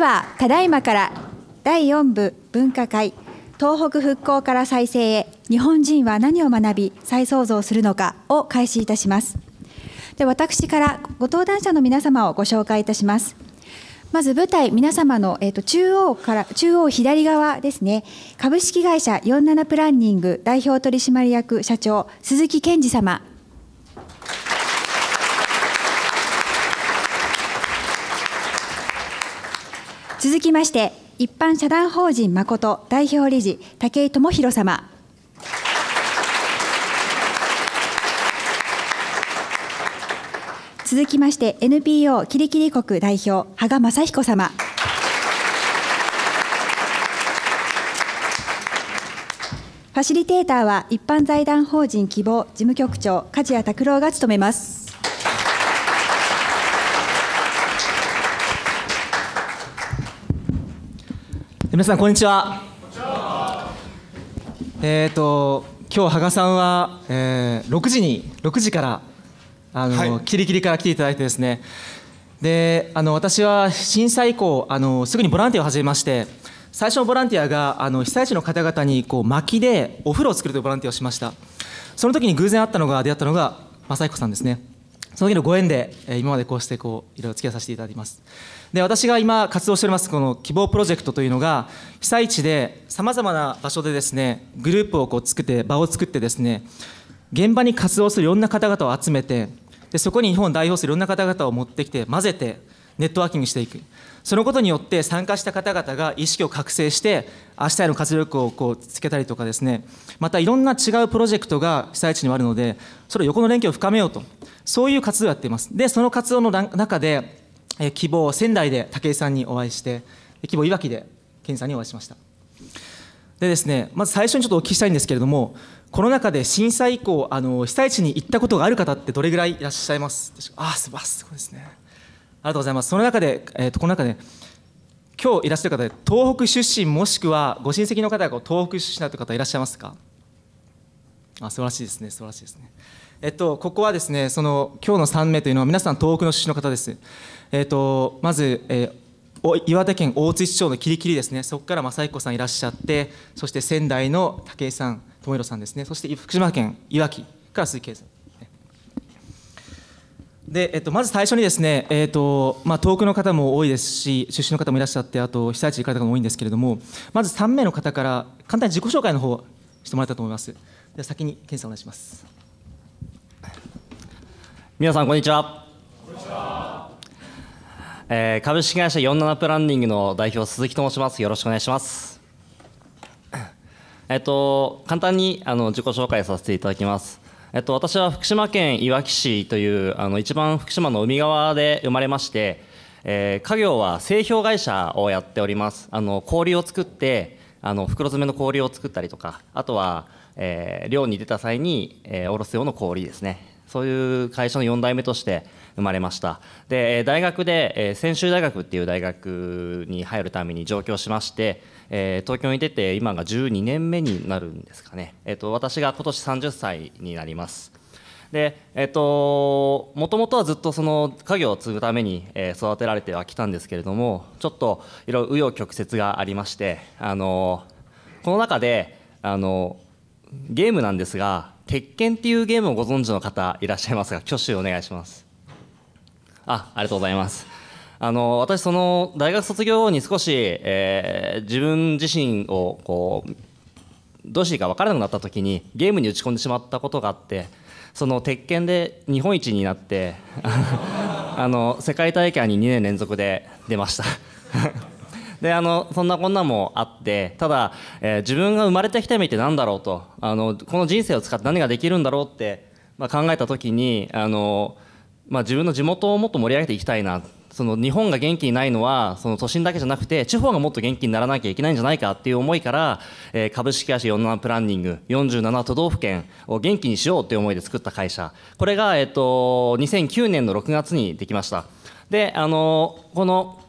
ではただいまから第4部分科会東北復興から再生へ日本人は何を学び再創造するのかを開始いたしますで私からご登壇者の皆様をご紹介いたしますまず舞台皆様の、えー、と中央から中央左側ですね株式会社47プランニング代表取締役社長鈴木健二様続きまして一般社団法人誠代表理事武井智弘様続きまして NPO キリキリ国代表羽賀正彦様ファシリテーターは一般財団法人希望事務局長梶谷拓郎が務めます皆さんこんにちはえっ、ー、と今日羽賀さんは、えー、6時に6時からあの、はい、キリキリから来ていただいてですねであの私は震災以降あのすぐにボランティアを始めまして最初のボランティアがあの被災地の方々にこう薪でお風呂を作るというボランティアをしましたその時に偶然会ったのが出会ったのが雅彦さんですねその時のご縁で、え今までこうしてこういろいろ付き合いさせていただきますで私が今活動しておりますこの希望プロジェクトというのが被災地でさまざまな場所でですねグループをこう作って場を作ってですね現場に活動するいろんな方々を集めてでそこに日本を代表するいろんな方々を持ってきて混ぜてネットワーキングしていくそのことによって参加した方々が意識を覚醒して明日への活力をこうつけたりとかですねまたいろんな違うプロジェクトが被災地にはあるのでそれを横の連携を深めようとそういう活動をやっていますでその活動の中で、え希望仙台で武井さんにお会いして希望いわきで健さんにお会いしましたでですねまず最初にちょっとお聞きしたいんですけれどもこの中で震災以降あの被災地に行ったことがある方ってどれぐらいいらっしゃいますでしょうかあすばすごいですねありがとうございますその中で、えーと、この中で今日いらっしゃる方で東北出身もしくはご親戚の方が東北出身だという方いらっしゃいますかあ素晴らしいですね素晴らしいですねえっとここはですねその今日の3名というのは皆さん東北の出身の方ですえっとまず、えー、岩手県大槌町のキリキリですねそこから雅彦さんいらっしゃってそして仙台の武井さん友弘さんですねそして福島県いわきから鈴木さんでえっと、まず最初にですね、えっとまあ、遠くの方も多いですし出身の方もいらっしゃってあと被災地に行かれた方も多いんですけれどもまず3名の方から簡単に自己紹介の方してもらいたいと思いますでは先に検査お願いします皆さんこんにちはこんにちは、えー、株式会社47プランニングの代表鈴木と申しますよろしくお願いしますえっと簡単にあの自己紹介させていただきますえっと、私は福島県いわき市というあの一番福島の海側で生まれまして、えー、家業は製氷会社をやっておりますあの氷を作ってあの袋詰めの氷を作ったりとかあとは、えー、漁に出た際に、えー、おろす用の氷ですねそういう会社の4代目として生まれましたで大学で専修大学っていう大学に入るために上京しましてえー、東京に出て今が12年目になるんですかね、えーと、と私が今年30歳になります。でえっ、ー、ともともとはずっとその家業を継ぐために、え育てられてはきたんですけれどもちょっといろいろ紆余曲折がありましてあのこの中であのゲームなんですが「鉄拳」っていうゲームをご存知の方いらっしゃいますが挙手お願いしますあありがとうございますあの私その大学卒業後に少し、えー、自分自身をこうどうしていいか分からなくなった時にゲームに打ち込んでしまったことがあってその鉄拳で日本一になって あの世界大会に2年連続で出ました であのそんなこんなもあってただ、えー、自分が生まれてきた意味って何だろうとあのこの人生を使って何ができるんだろうって、まあ、考えた時にあの、まあ、自分の地元をもっと盛り上げていきたいなその日本が元気にないのはその都心だけじゃなくて地方がもっと元気にならなきゃいけないんじゃないかっていう思いから、えー、株式会社47プランニング47都道府県を元気にしようっていう思いで作った会社これが、えーと、2009年の6月にできましたであのこの、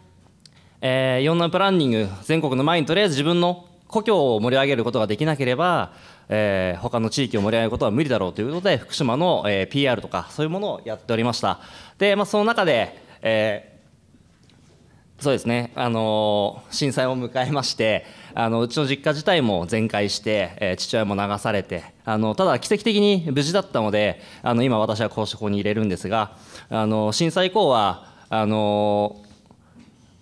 えー、47プランニング全国の前にとりあえず自分の故郷を盛り上げることができなければ、えー、他の地域を盛り上げることは無理だろうということで福島の、えー、PR とかそういうものをやっておりましたで、まあ、その中で、えーそうですね、あの震災を迎えましてあのうちの実家自体も全壊して、えー、父親も流されてあのただ奇跡的に無事だったのであの今私はこうしてここに入れるんですがあの震災以降はあの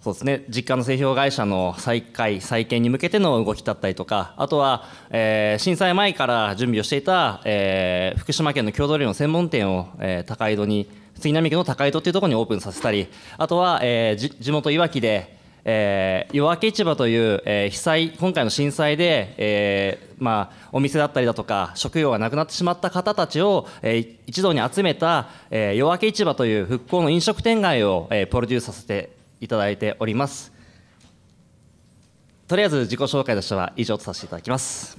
そうですね、実家の製氷会社の再開、再建に向けての動きだったりとか、あとは、えー、震災前から準備をしていた、えー、福島県の郷土料理の専門店を、えー、高井戸に、杉並区の高井戸っていうところにオープンさせたりあとは、えー、地元いわきで、えー、夜明け市場という、えー、被災今回の震災で、えーまあ、お店だったりだとか食料がなくなってしまった方たちを、えー、一堂に集めた、えー、夜明け市場という復興の飲食店街を、えー、プロデュースさせていただいております。とりあえず自己紹介としては以上とさせていただきます。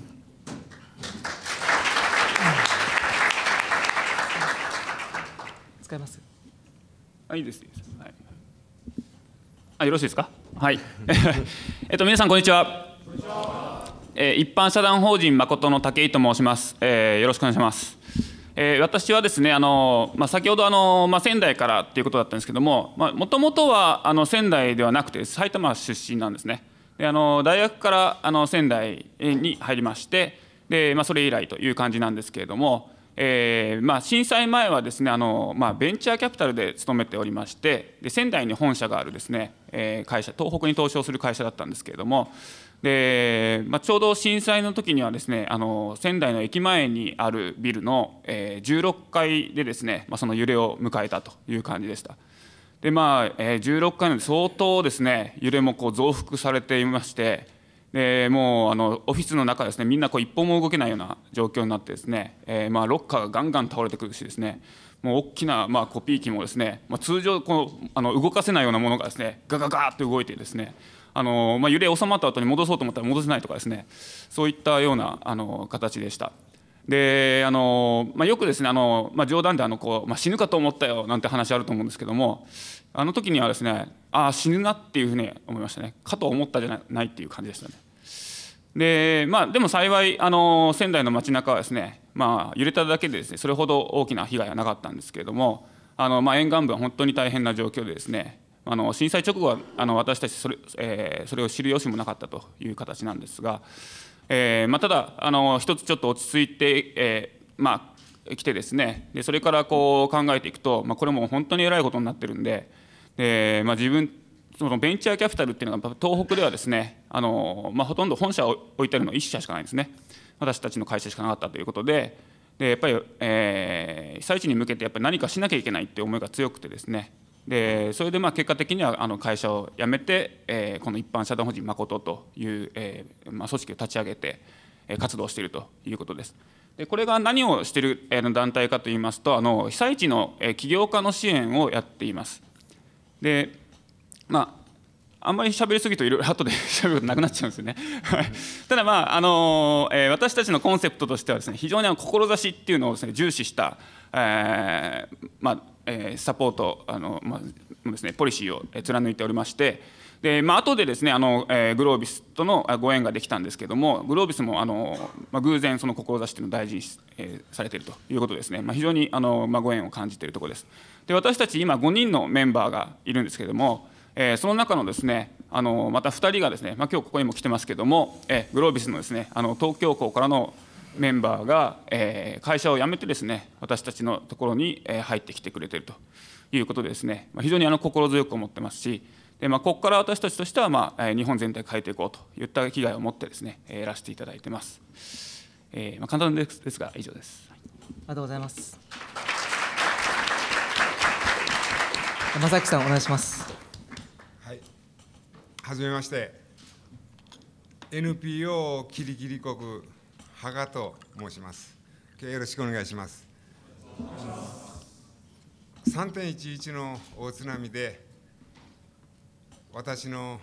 使いますあいいですはい、あよろしいですかはい えっと皆さんこんにちはえー、一般社団法人誠の武井と申します、えー、よろしくお願いしますえー、私はですねあの、まあ、先ほどあの、まあ、仙台からっていうことだったんですけどももともとはあの仙台ではなくて埼玉出身なんですねであの大学からあの仙台に入りましてで、まあ、それ以来という感じなんですけれどもえーまあ、震災前はですねあの、まあ、ベンチャーキャピタルで勤めておりましてで仙台に本社があるですね、えー、会社東北に投資をする会社だったんですけれどもで、まあ、ちょうど震災の時にはですねあの仙台の駅前にあるビルの、えー、16階でですね、まあ、その揺れを迎えたという感じでした。でまあ、え16階の相当ですね揺れもこう増幅されていましてでもうあのオフィスの中ですねみんなこう一歩も動けないような状況になってですね、えー、まあロッカーがガンガン倒れてくるしですねもう大きなまあコピー機もですね、まあ、通常このあの動かせないようなものがですねガガガーって動いてですねあのまあ、揺れ収まった後に戻そうと思ったら戻せないとかですねそういったようなあの形でした。であのまあ、よくですねあの、まあ、冗談であのこう、まあ、死ぬかと思ったよなんて話あると思うんですけどもあの時にはですねああ死ぬなっていうふうに思いましたねかと思ったじゃないっていう感じでしたねでまあでも幸いあの仙台の街中はですねまあ揺れただけでですねそれほど大きな被害はなかったんですけれどもあのまあ沿岸部は本当に大変な状況でですねあの震災直後はあの私たちそれ,、えー、それを知る由もなかったという形なんですが、えーまあ、ただあの、一つちょっと落ち着いて、えーまあ、来てですねで、それからこう考えていくと、まあ、これも本当にえらいことになってるんで、で、まあ、自分そのベンチャーキャピタルっていうのが東北ではですねあの、まあ、ほとんど本社を置いてあるの1社しかないんですね私たちの会社しかなかったということででやっぱり、えー、被災地に向けてやっぱり何かしなきゃいけないっていう思いが強くてですねでそれでまあ結果的にはあの会社を辞めて、えー、この一般社団法人誠という、えーまあ、組織を立ち上げて活動しているということです。でこれが何をしている団体かといいますとあの被災地の起業家の支援をやっています。でまああんまり喋りすぎといろいろ後で喋ることなくなっちゃうんですよね ただまあ、あのえー、私たちのコンセプトとしてはですね非常にあの志っていうのをですね重視した、えーまあえー、サポートあの、まあですね、ポリシーを貫いておりまして、でまあ後でですねあの、えー、グロービスとのご縁ができたんですけどもグロービスもあの、まあ、偶然その志というのを大事に、えー、されているということですね、まあ、非常にあの、まあ、ご縁を感じているところです。で私たち今5人のメンバーがいるんですけれども、えー、その中のですねあのまた2人がですね、まあ、今日ここにも来てますけども、えー、グロービスのですねあの東京校からのメンバーが、えー、会社を辞めてですね私たちのところに、え入ってきてくれているということでですね、まあ、非常にあの心強く思ってますしで、まあ、ここから私たちとしては、まあ、日本全体変えていこうといった危害を持ってですね、えやらせていただいてます、えーまあ、簡単ですですが以上です、ありがとうございます山崎さんお願いします。はい。はじめまして。NPO キリキリ国羽賀と申します。よろしくお願いします。3.11の大津波で私の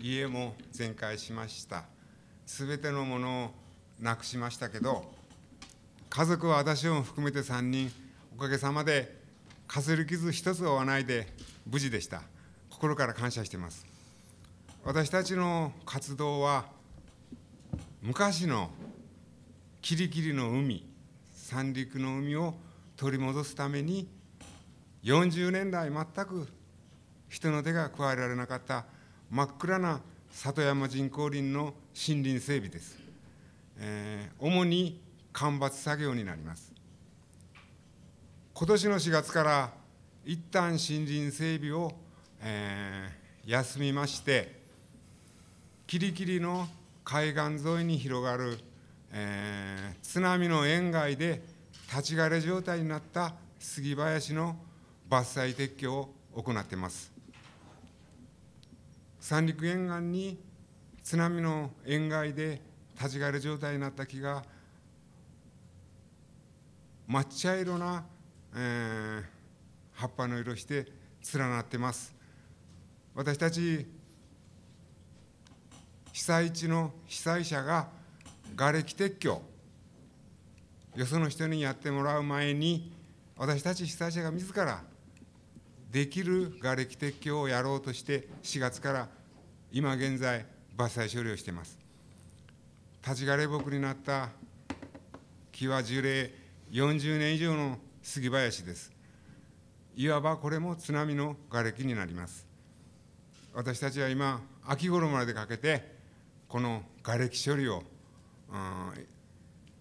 家も全壊しました。すべてのものをなくしましたけど、家族は私を含めて3人おかげさまでかすり傷一つ負わないで無事でした心から感謝しています私たちの活動は昔のキリキリの海三陸の海を取り戻すために40年来全く人の手が加えられなかった真っ暗な里山人工林の森林整備です、えー、主に間伐作業になります今年の4月から一旦森林整備を、えー、休みましてキリキリの海岸沿いに広がる、えー、津波の塩害で立ち枯れ状態になった杉林の伐採撤去を行っています三陸沿岸に津波の塩害で立ち枯れ状態になった木が抹茶色なえー、葉っぱの色して連なってます私たち被災地の被災者が瓦礫撤去よその人にやってもらう前に私たち被災者が自らできる瓦礫撤去をやろうとして4月から今現在伐採処理をしています立ち枯れ木になった木は樹齢40年以上の杉林です。いわばこれも津波の瓦礫になります。私たちは今、秋頃までかけて、この瓦礫処理を、うん、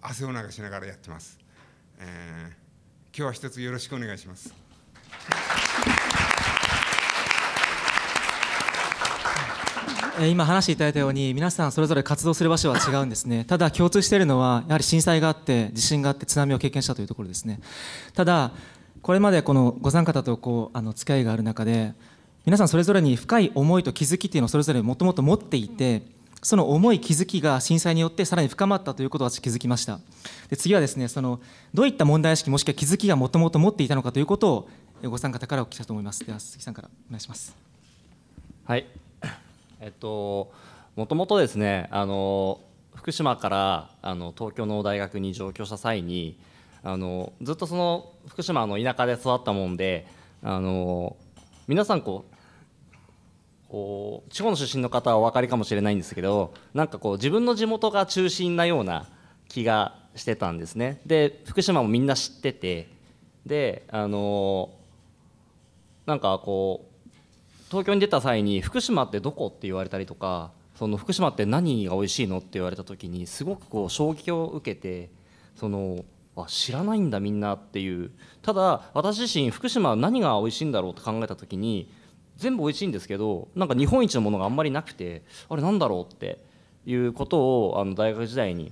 汗を流しながらやってます。えー、今日は一つよろしくお願いします。今話していただいたように皆さんそれぞれ活動する場所は違うんですねただ共通しているのはやはり震災があって地震があって津波を経験したというところですねただこれまでこのご参加方とこうあの付き合いがある中で皆さんそれぞれに深い思いと気づきっていうのをそれぞれもともと持っていてその思い気づきが震災によってさらに深まったということを私気づきましたで次はですねそのどういった問題意識もしくは気づきがもともと持っていたのかということをご参加方からお聞きしたと思いますでは鈴木さんからお願いしますはいえっと、もともとですね、あの福島からあの東京の大学に上京した際に、あのずっとその福島の田舎で育ったもんで、あの皆さんこうこう地方の出身の方はお分かりかもしれないんですけどなんかこう自分の地元が中心なような気がしてたんですねで福島もみんな知っててであのなんかこう東京に出た際に福島ってどこって言われたりとかその福島って何が美味しいのって言われた時にすごくこう衝撃を受けてそのあ知らないんだみんなっていうただ私自身福島は何が美味しいんだろうって考えた時に全部美味しいんですけどなんか日本一のものがあんまりなくてあれなんだろうっていうことをあの大学時代に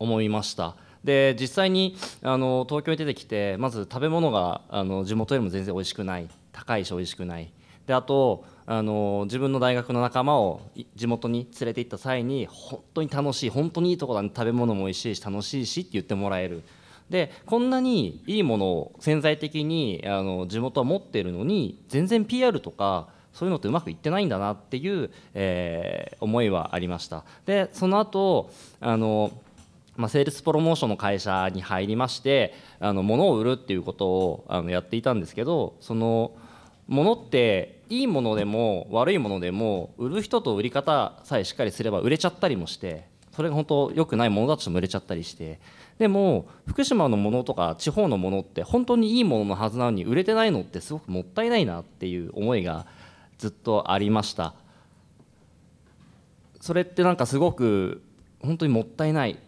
思いました。で実際にあの東京に出てきてまず食べ物があの地元よりも全然美味しくない高いし美味しくないであとあの自分の大学の仲間を地元に連れて行った際に本当に楽しい本当にいいとこだね食べ物も美味しいし楽しいしって言ってもらえるでこんなにいいものを潜在的にあの地元は持ってるのに全然 PR とかそういうのってうまくいってないんだなっていう、えー、思いはありましたでその後あのまあ、セールスプロモーションの会社に入りましてあの物を売るっていうことをあのやっていたんですけどそのものっていいものでも悪いものでも売る人と売り方さえしっかりすれば売れちゃったりもしてそれが本当良くないものだとしても売れちゃったりしてでも福島のものとか地方のものって本当にいいもののはずなのに売れてないのってすごくもったいないなっていう思いがずっとありましたそれってなんかすごく本当にもったいない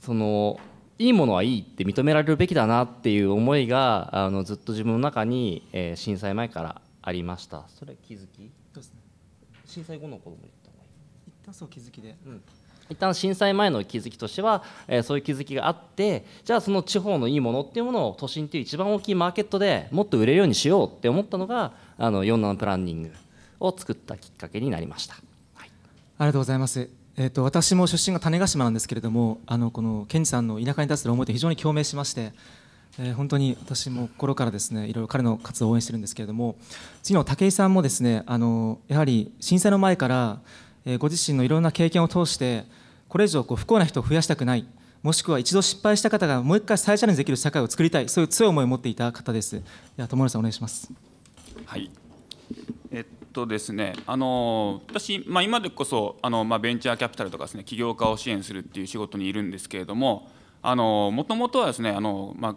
そのいいものはいいって認められるべきだなっていう思いがあのずっと自分の中に、えー、震災前からありましたそれ気づきそうですね震災後の子供に一旦そう気づきで、うん、一旦震災前の気づきとしては、えー、そういう気づきがあってじゃあその地方のいいものっていうものを都心っていう一番大きいマーケットでもっと売れるようにしようって思ったのがあの47プランニングを作ったきっかけになりました、はい、ありがとうございますえーと、私も出身が種子島なんですけれどもあのこの賢治さんの田舎に対する思いと非常に共鳴しまして、えー、本当に私も心からですねいろいろ彼の活動を応援してるんですけれども次の武井さんもですねあのやはり震災の前から、えー、ご自身のいろんな経験を通してこれ以上こう不幸な人を増やしたくないもしくは一度失敗した方がもう一回再チャレンジできる社会を作りたいそういう強い思いを持っていた方です。では友野さんお願いします。はいとですね、あの私、まあ、今でこそあの、まあ、ベンチャーキャピタルとかですね起業家を支援するっていう仕事にいるんですけれどももともとはですねあの、まあ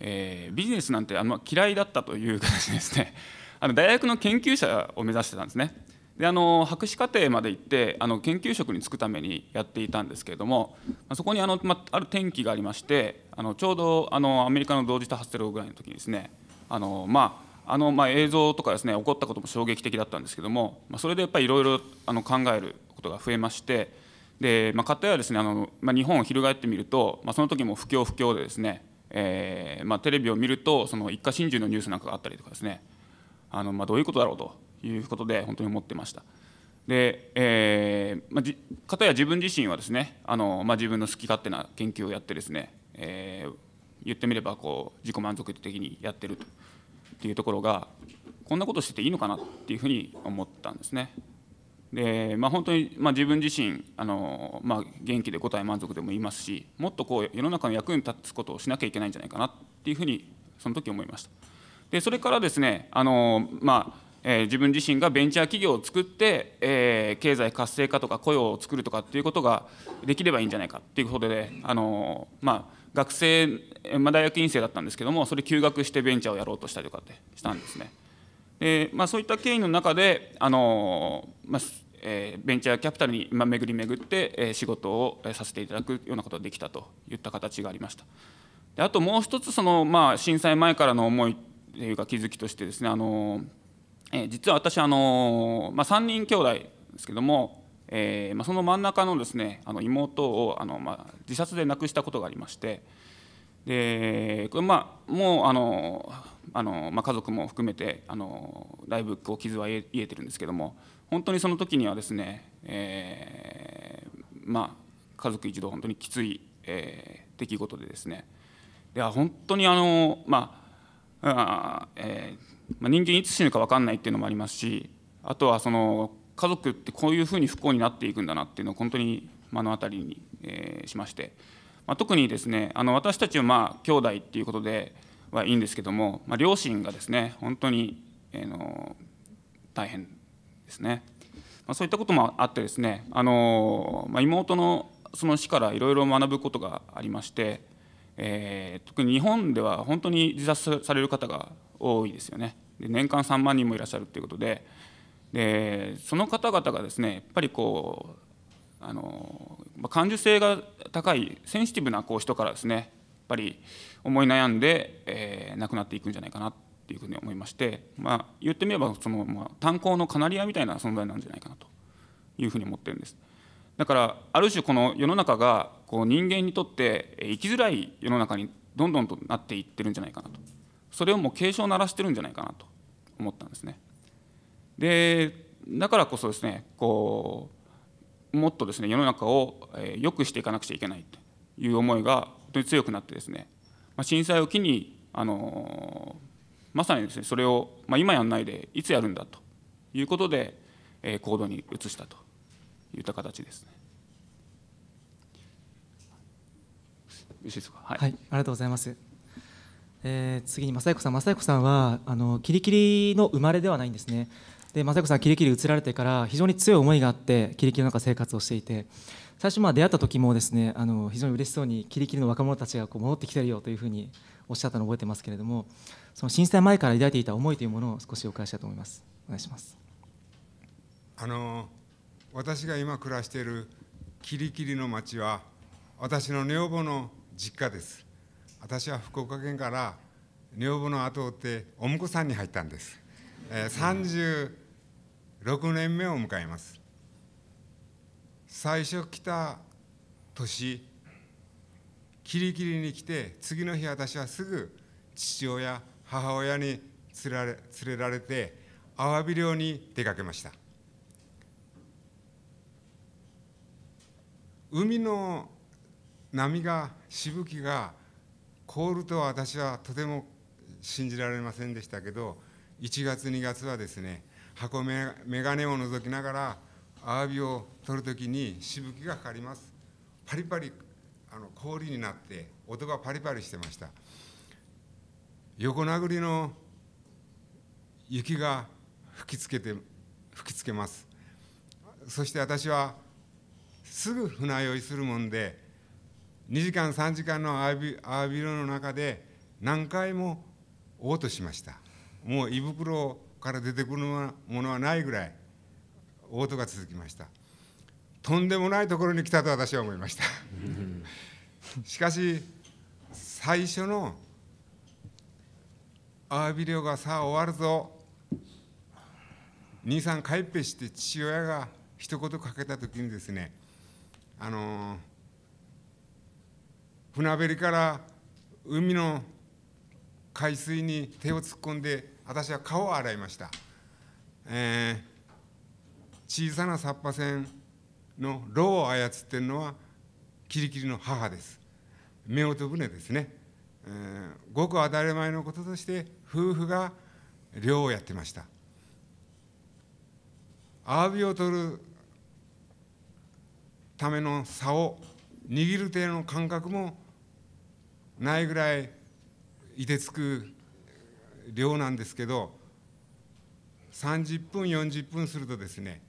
えー、ビジネスなんてあの嫌いだったという形ですね あの大学の研究者を目指してたんですね。であの博士課程まで行ってあの研究職に就くためにやっていたんですけれども、まあ、そこにあの、まあ、ある転機がありましてあのちょうどあのアメリカの同時多発テロぐらいの時にですねあの、まああのまあ映像とかですね起こったことも衝撃的だったんですけども、まあ、それでやっぱりいろいろ考えることが増えましてで、まあ、たやですねあの、まあ、日本を翻ってみると、まあ、その時も不況不況でですね、えーまあ、テレビを見るとその一家心中のニュースなんかがあったりとかですねあの、まあ、どういうことだろうということで本当に思ってました。で、えーまあ、じ片や自分自身はですねあの、まあ、自分の好き勝手な研究をやってですね、えー、言ってみればこう自己満足的にやってると。っていうところがこんなことしてていいのかなっていうふうに思ったんですね。でまあ、本当に、まあ、自分自身あの、まあ、元気で答体満足でも言いますしもっとこう世の中の役に立つことをしなきゃいけないんじゃないかなっていうふうにその時思いましたでそれからですねあの、まあえー、自分自身がベンチャー企業を作って、えー、経済活性化とか雇用を作るとかっていうことができればいいんじゃないかっていうことであの、まあ学生、まあ、大学院生だったんですけどもそれ休学してベンチャーをやろうとしたりとかってしたんですね。でまあ、そういった経緯の中であの、まあえー、ベンチャーキャピタルに、巡り巡って、えー、仕事をさせていただくようなことができたといった形がありました。であともう一つその、まあ、震災前からの思いというか気づきとしてですねあの、えー、実は私あの、まあ、3人兄弟ですけどもえーまあ、その真ん中のですねあの妹をあの、まあ、自殺で亡くしたことがありましてでこれ、まあ、もうあのあの、まあ、家族も含めてあのだいぶこう傷は癒えてるんですけども本当にその時にはですね、えーまあ、家族一同本当にきつい、えー、出来事でですねでは本当にあの、まああえーまあ、人間いつ死ぬか分かんないっていうのもありますしあとはその家族ってこういうふうに不幸になっていくんだなっていうのを本当に目の当たりに、えしまして、まあ、特にですねあの私たちはまあ兄弟っていうことではいいんですけども、まあ、両親がですね本当に、えー、の大変ですね、まあ、そういったこともあってですねあの、まあ、妹のその死からいろいろ学ぶことがありまして、えー、特に日本では本当に自殺される方が多いですよねで年間3万人もいらっしゃるということで。でその方々がですねやっぱりこうあの感受性が高いセンシティブなこう人からですねやっぱり思い悩んで、えー、亡くなっていくんじゃないかなっていうふうに思いまして、まあ、言ってみればその、まあ、炭鉱のカナリアみたいな存在なんじゃないかなというふうに思ってるんです。だからある種この世の中がこう人間にとって生きづらい世の中にどんどんとなっていってるんじゃないかなとそれをもう警鐘を鳴らしてるんじゃないかなと思ったんですね。でだからこそですねこうもっとですね世の中を良くしていかなくちゃいけないという思いが本当に強くなってですね、まあ、震災を機にあのまさにですねそれを、まあ、今やんないでいつやるんだということで、えー、行動に移したといった形ですね。よろしいですか、はい、はい、ありがとうございます。えー、次に雅彦さん、雅彦さんはあのキリキリの生まれではないんですね。で雅子さんキリキリ移られてから非常に強い思いがあってキリキリの中生活をしていて最初まあ出会った時もですねあの非常に嬉しそうにキリキリの若者たちがこう戻ってきてるよというふうにおっしゃったのを覚えてますけれどもその震災前から抱いていた思いというものを少しお伺いしたいと思いますお願いしますあの私が今暮らしているキリキリの町は私の女房の実家です私は福岡県から女房の後を追ってお婿さんに入ったんです36年目を迎えます最初来た年キリキリに来て次の日私はすぐ父親母親に連れ連れられてアワビ漁に出かけました海の波がしぶきが凍るとは私はとても信じられませんでしたけど1月2月はですね箱眼鏡を除きながらアワビを取るときにしぶきがかかりますパリパリあの氷になって音がパリパリしてました横殴りの雪が吹きつけて吹きつけますそして私はすぐ船酔いするもんで2時間3時間のアワビアワビの中で何回も嘔吐しましたもう胃袋から出てくるものはないぐらい応答が続きましたとんでもないところに来たと私は思いました しかし最初のアワビ漁がさあ終わるぞ兄さん帰ってして父親が一言かけた時にですねあのー、船べりから海の海水に手を突っ込んで私は顔を洗いました、えー、小さなサッパ船の炉を操っているのはキリキリの母です夫婦船ですね、えー、ごく当たり前のこととして夫婦が漁をやってましたアワビを取るための竿握る手の感覚もないぐらいいてつく量なんですけど30分40分するとですね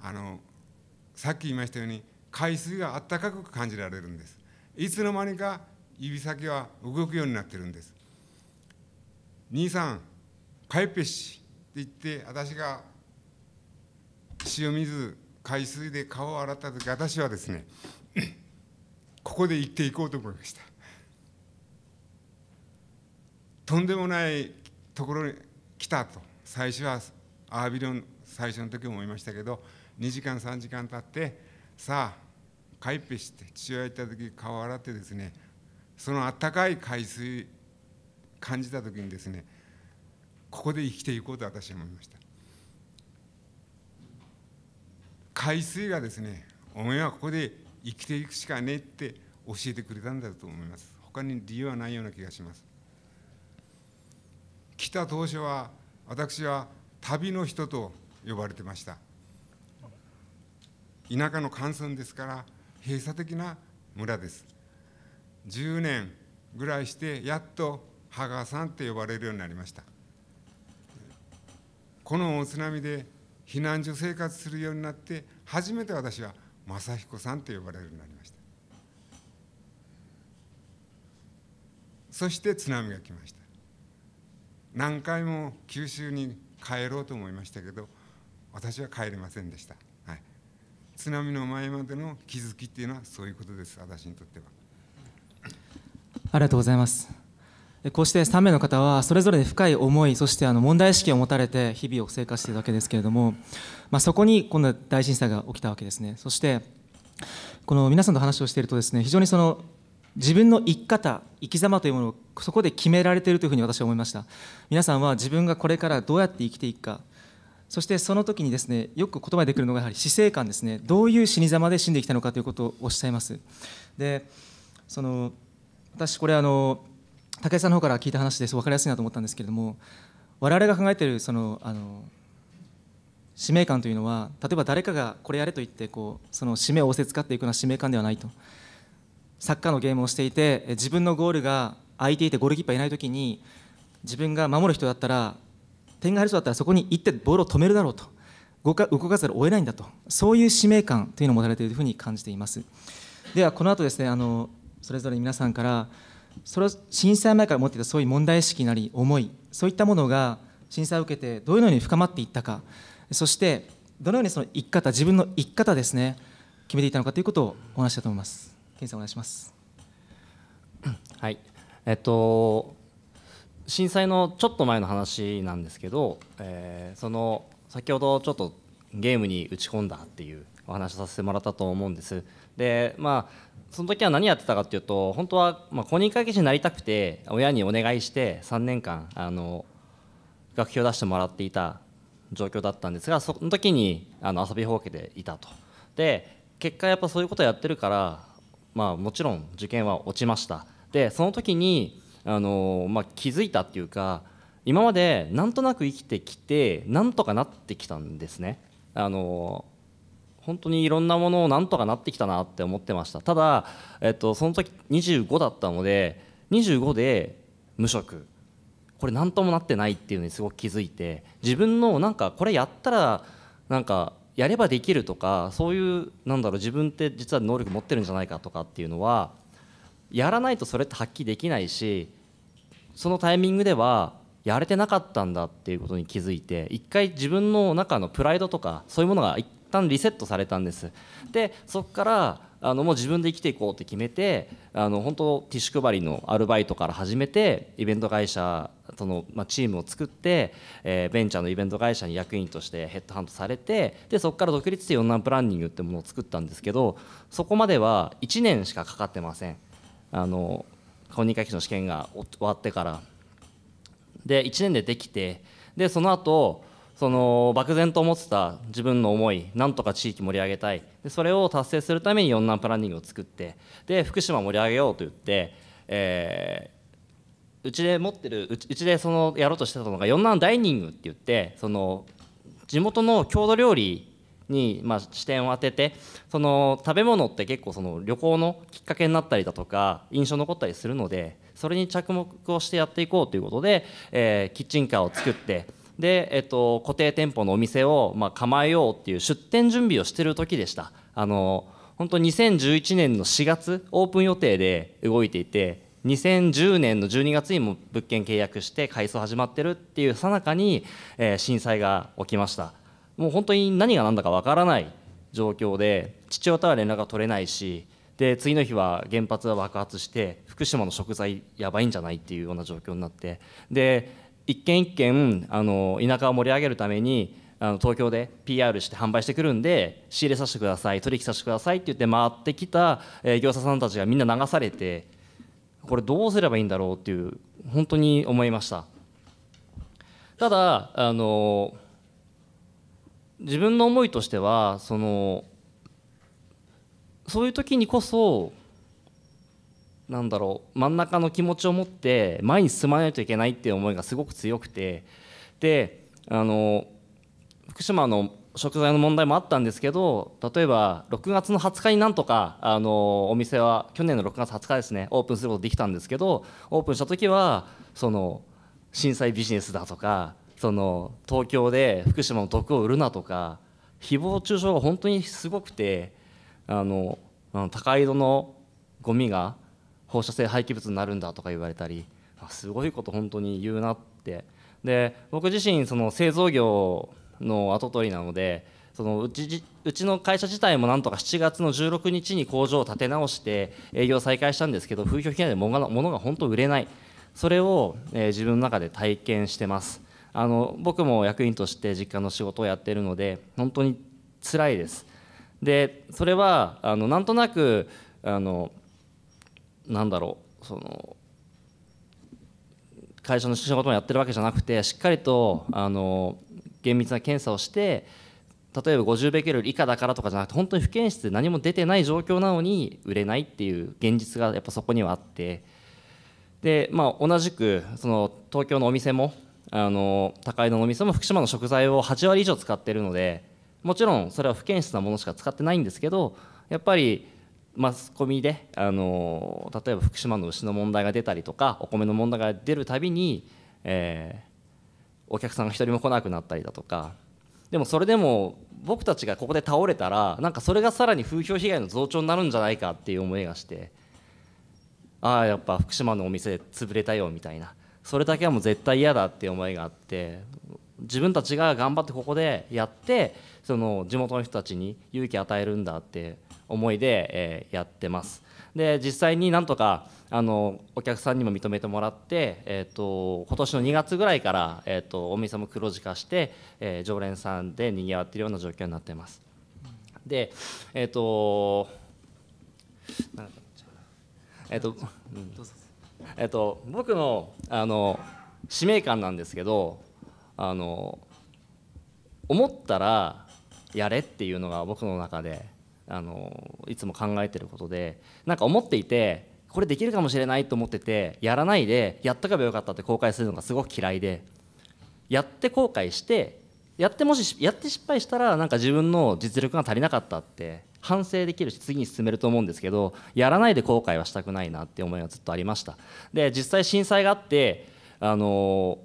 あのさっき言いましたように海水があったかく感じられるんですいつの間にか指先は動くようになってるんです兄さん帰っぺしって言って私が塩水海水で顔を洗った時私はですね ここで行っていこうと思いましたとんでもないところに来たと最初はアービルの最初の時思いましたけど2時間3時間経ってさあ帰ってして父親行った時顔洗ってですねそのあったかい海水感じた時にですねここで生きていこうと私は思いました海水がですねお前はここで生きていくしかねえって教えてくれたんだと思います他に理由はないような気がします来た当初は私は旅の人と呼ばれてました田舎の寒村ですから閉鎖的な村です10年ぐらいしてやっと羽賀さんって呼ばれるようになりましたこの津波で避難所生活するようになって初めて私は雅彦さんと呼ばれるようになりましたそして津波が来ました何回も九州に帰ろうと思いましたけど私は帰れませんでした、はい、津波の前までの気づきっていうのはそういうことです私にとってはありがとうございますこうして3名の方はそれぞれ深い思いそしてあの問題意識を持たれて日々を生活しているわけですけれども、まあ、そこにこの大震災が起きたわけですねそしてこの皆さんと話をしているとですね非常にその自分の生き方生き様というものをそこで決められているというふうに私は思いました皆さんは自分がこれからどうやって生きていくかそしてその時にですねよく言葉でくるのがやはり死生観ですねどういう死に様で死んできたのかということをおっしゃいますでその私これあの武井さんの方から聞いた話です分かりやすいなと思ったんですけれども我々が考えているそのあの使命感というのは例えば誰かがこれやれと言ってこうその使命を仰せつかっていくような使命感ではないとサッカーのゲームをしていて自分のゴールが空いていてゴールキーパーいない時に自分が守る人だったら点が入る人だったらそこに行ってボールを止めるだろうと動か動かざるを得ないんだとそういう使命感というのを持たれているというふうに感じていますではこの後ですねあのそれぞれ皆さんからそれ震災前から持っていたそういう問題意識なり思いそういったものが震災を受けてどういうように深まっていったかそしてどのようにその生き方自分の生き方ですね決めていたのかということをお話したと思います検査お願いします。はい、えっと震災のちょっと前の話なんですけど、えー、その先ほどちょっとゲームに打ち込んだっていうお話をさせてもらったと思うんですでまあその時は何やってたかっていうと本当は、まあ、公認会計士になりたくて親にお願いして3年間あの学費を出してもらっていた状況だったんですがその時にあの遊びほうけていたとで結果やっぱそういうことをやってるからまあ、もちろん受験は落ちましたでその時にあの、まあ、気づいたっていうか今までなんとなく生きてきてなんとかなってきたんですねあの本当にいろんなものをなんとかなってきたなって思ってましたただ、えっと、その時25だったので25で無職これ何ともなってないっていうのにすごく気づいて自分のなんかこれやったらなんかやればできるとかそういうなんだろう自分って実は能力持ってるんじゃないかとかっていうのはやらないとそれって発揮できないしそのタイミングではやれてなかったんだっていうことに気づいて一回自分の中のプライドとかそういうものが一旦リセットされたんですでそこからあのもう自分で生きていこうって決めてあの本当ティッシュ配りのアルバイトから始めてイベント会社その、まあ、チームを作って、えー、ベンチャーのイベント会社に役員としてヘッドハントされてでそこから独立して四男プランニングってものを作ったんですけどそこまでは1年しかかかってませんあの公認会計の試験が終わってからで1年でできてでその後その漠然と思ってた自分の思いなんとか地域盛り上げたいでそれを達成するために四男プランニングを作ってで福島盛り上げようと言って、えー、うちで持ってるうちうちでそのやろうとしてたのが四男ダイニングって言ってその地元の郷土料理に、まあ、視点を当ててその食べ物って結構その旅行のきっかけになったりだとか印象残ったりするのでそれに着目をしてやっていこうということで、えー、キッチンカーを作ってで、えっと、固定店舗のお店を、まあ、構えようっていう出店準備をしてる時でしたあの本当2011年の4月オープン予定で動いていて2010年の12月にも物件契約して改装始まってるっていうさなかに、えー、震災が起きましたもう本当に何が何だかわからない状況で父親とは連絡が取れないしで次の日は原発が爆発して福島の食材やばいんじゃないっていうような状況になってで一軒一軒あの田舎を盛り上げるためにあの東京で PR して販売してくるんで仕入れさせてください取引させてくださいって言って回ってきた、え業者さんたちがみんな流されてこれどうすればいいんだろうっていう本当に思いましたただあの自分の思いとしてはそのそういう時にこそなんだろう真ん中の気持ちを持って前に進まないといけないっていう思いがすごく強くてであの福島の食材の問題もあったんですけど例えば6月の20日になんとかあのお店は去年の6月20日ですねオープンすることできたんですけどオープンした時はその震災ビジネスだとかその東京で福島の毒を売るなとか誹謗中傷が本当にすごくてあの高井戸のゴミが放射性廃棄物になるんだとか言われたりすごいこと本当に言うなってで僕自身その製造業の跡取りなのでそのうちうちの会社自体もなんとか7月の16日に工場を建て直して営業再開したんですけど風評被害で物が本当売れないそれを、え自分の中で体験してますあの僕も役員として実家の仕事をやってるので本当につらいですでそれはあのなんとなくあのなんだろうその会社の仕事もやってるわけじゃなくてしっかりとあの厳密な検査をして例えば50ベケル以下だからとかじゃなくて本当に不検出で何も出てない状況なのに売れないっていう現実がやっぱそこにはあってで、まあ、同じくその東京のお店もあの高井のお店も福島の食材を8割以上使ってるのでもちろんそれは不検出なものしか使ってないんですけどやっぱりマスコミであの例えば福島の牛の問題が出たりとかお米の問題が出るたびに、えー、お客さんが一人も来なくなったりだとかでもそれでも僕たちがここで倒れたらなんかそれがさらに風評被害の増長になるんじゃないかっていう思いがしてああやっぱ福島のお店潰れたよみたいなそれだけはもう絶対嫌だっていう思いがあって自分たちが頑張ってここでやってその地元の人たちに勇気与えるんだって思いで、えー、やってます。で実際になんとかあのお客さんにも認めてもらって、えーと、今年の2月ぐらいから、えーと、お店も黒字化して、えー、常連さんでにぎわっているような状況になってます。でえっ、ー、とえっ、ー、と、うんえっ、ー、と、僕のあの使命感なんですけどあの思ったらやれっていうのが僕の中であのいつも考えてることでなんか思っていてこれできるかもしれないと思っててやらないでやっとけばよかったって後悔するのがすごく嫌いでやって後悔してやってもしやって失敗したらなんか自分の実力が足りなかったって反省できるし次に進めると思うんですけどやらないで後悔はしたくないなって思いはずっとありましたで実際震災があってあの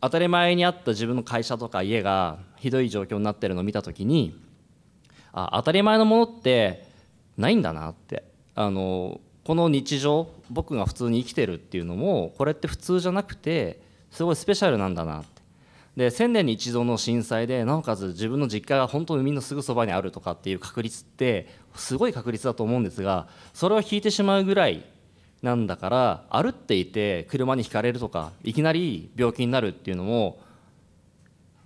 当たり前にあった自分の会社とか家がひどい状況になってるのを見た時にあ当たり前のものってないんだなってあのこの日常僕が普通に生きてるっていうのもこれって普通じゃなくてすごいスペシャルなんだなってで1000年に一度の震災でなおかつ自分の実家が本当に海のすぐそばにあるとかっていう確率ってすごい確率だと思うんですがそれを引いてしまうぐらいなんだから歩っていて車にひかれるとかいきなり病気になるっていうのも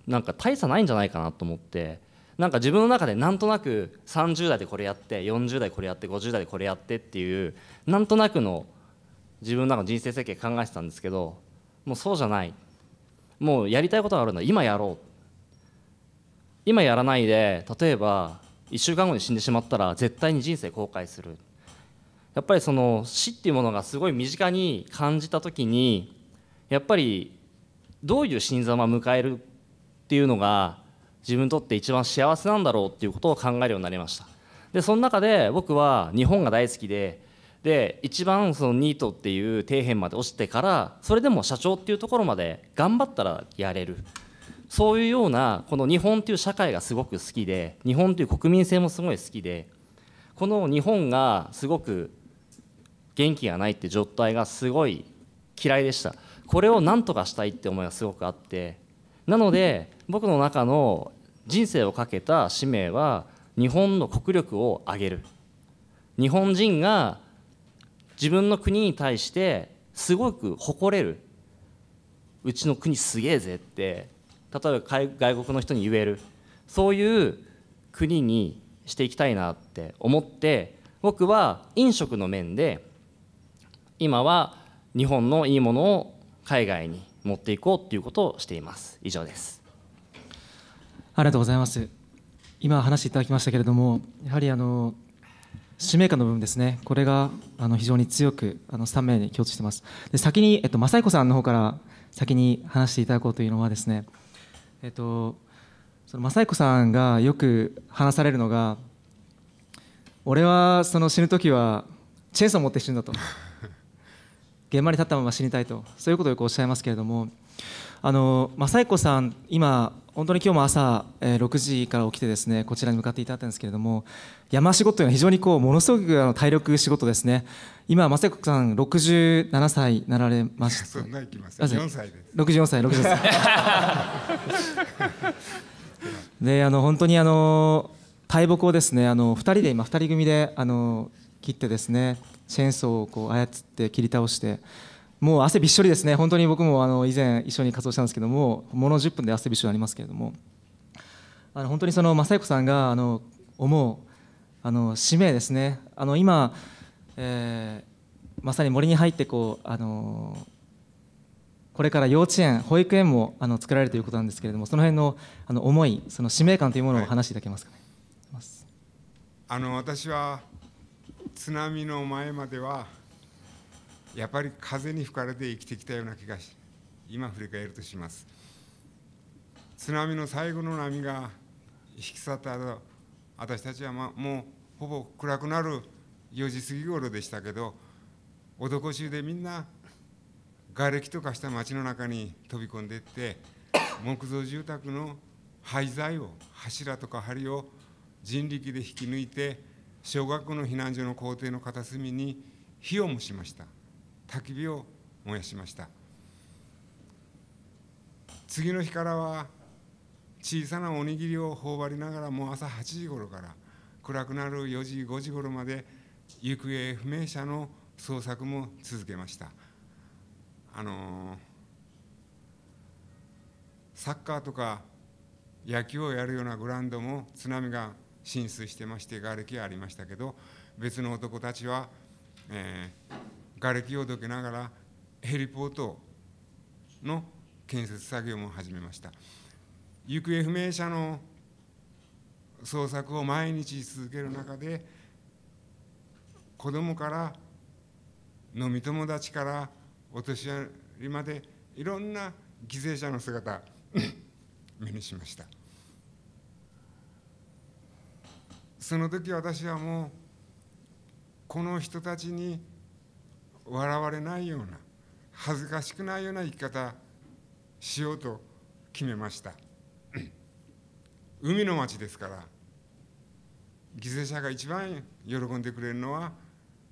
なんか大差ないんじゃないかなと思ってなんか自分の中でなんとなく30代でこれやって40代これやって50代でこれやってっていうなんとなくの自分の中の人生設計考えてたんですけどもうそうじゃないもうやりたいことがあるんだ今やろう今やらないで例えば1週間後に死んでしまったら絶対に人生後悔するやっぱりその死っていうものがすごい身近に感じた時にやっぱりどういう死に様を迎えるっていうのが自分にとって一番幸せなんだろうっていうことを考えるようになりましたでその中で僕は日本が大好きでで一番そのニートっていう底辺まで落ちてからそれでも社長っていうところまで頑張ったらやれるそういうようなこの日本っていう社会がすごく好きで日本という国民性もすごい好きでこの日本がすごく元気がないって状態がすごい嫌いでしたこれを何とかしたいって思いがすごくあってなので僕の中の人生をかけた使命は日本の国力を上げる日本人が自分の国に対してすごく誇れるうちの国すげえぜって例えば外国の人に言えるそういう国にしていきたいなって思って僕は飲食の面で今は日本のいいものを海外に持っていこうっていうことをしています以上ですありがとうございます。今話していただきましたけれども、やはりあの使命感の部分ですね、これがあの非常に強くあの3名に共通してます。で先に、えっと、雅彦さんの方から先に話していただこうというのはですね、えっと、その雅彦さんがよく話されるのが、俺はその死ぬ時はチェーンソー持って死ぬんだと、現場に立ったまま死にたいと、そういうことをよくおっしゃいますけれども、あの雅彦さん、今、本当に今日も朝、えー、6時から起きてですねこちらに向かっていただいたんですけれども山仕事というのは非常にこうものすごくあの体力仕事ですね今雅子さん67歳なられましたそんな行きません4歳です64歳64歳 であの本当にあの大木をですねあの2人で今2人組であの切ってですねチェーンソーをこう操って切り倒してもう汗びっしょりですね、本当に僕もあの以前、一緒に活動したんですけども、もの10分で汗びっしょりありますけれども、あの本当にその雅彦さんがあの思うあの使命ですね、あの今、えー、まさに森に入ってこう、あのこれから幼稚園、保育園もあの作られるということなんですけれども、その辺のあの思い、その使命感というものを話していただけますかね。はい、あの私は津波の前まではやっぱり風に吹かれて生きてきたような気がし今振り返るとします津波の最後の波が引き去った後私たちは、ま、もうほぼ暗くなる4時過ぎ頃でしたけど男衆でみんな瓦礫とかした町の中に飛び込んでいって木造住宅の廃材を柱とか梁を人力で引き抜いて小学校の避難所の校庭の片隅に火をもしました焚き火を燃やしました次の日からは小さなおにぎりを頬張りながらもう朝8時頃から暗くなる4時5時頃まで行方不明者の捜索も続けましたあのー、サッカーとか野球をやるようなグラウンドも津波が浸水してまして瓦礫がありましたけど別の男たちは、えー、瓦礫をどけながらヘリポートの建設作業も始めました行方不明者の捜索を毎日続ける中で子供から飲み友達からお年寄りまでいろんな犠牲者の姿 目にしましたその時私はもうこの人たちに笑われないような恥ずかしくないような生き方しようと決めました海の町ですから犠牲者が一番喜んでくれるのは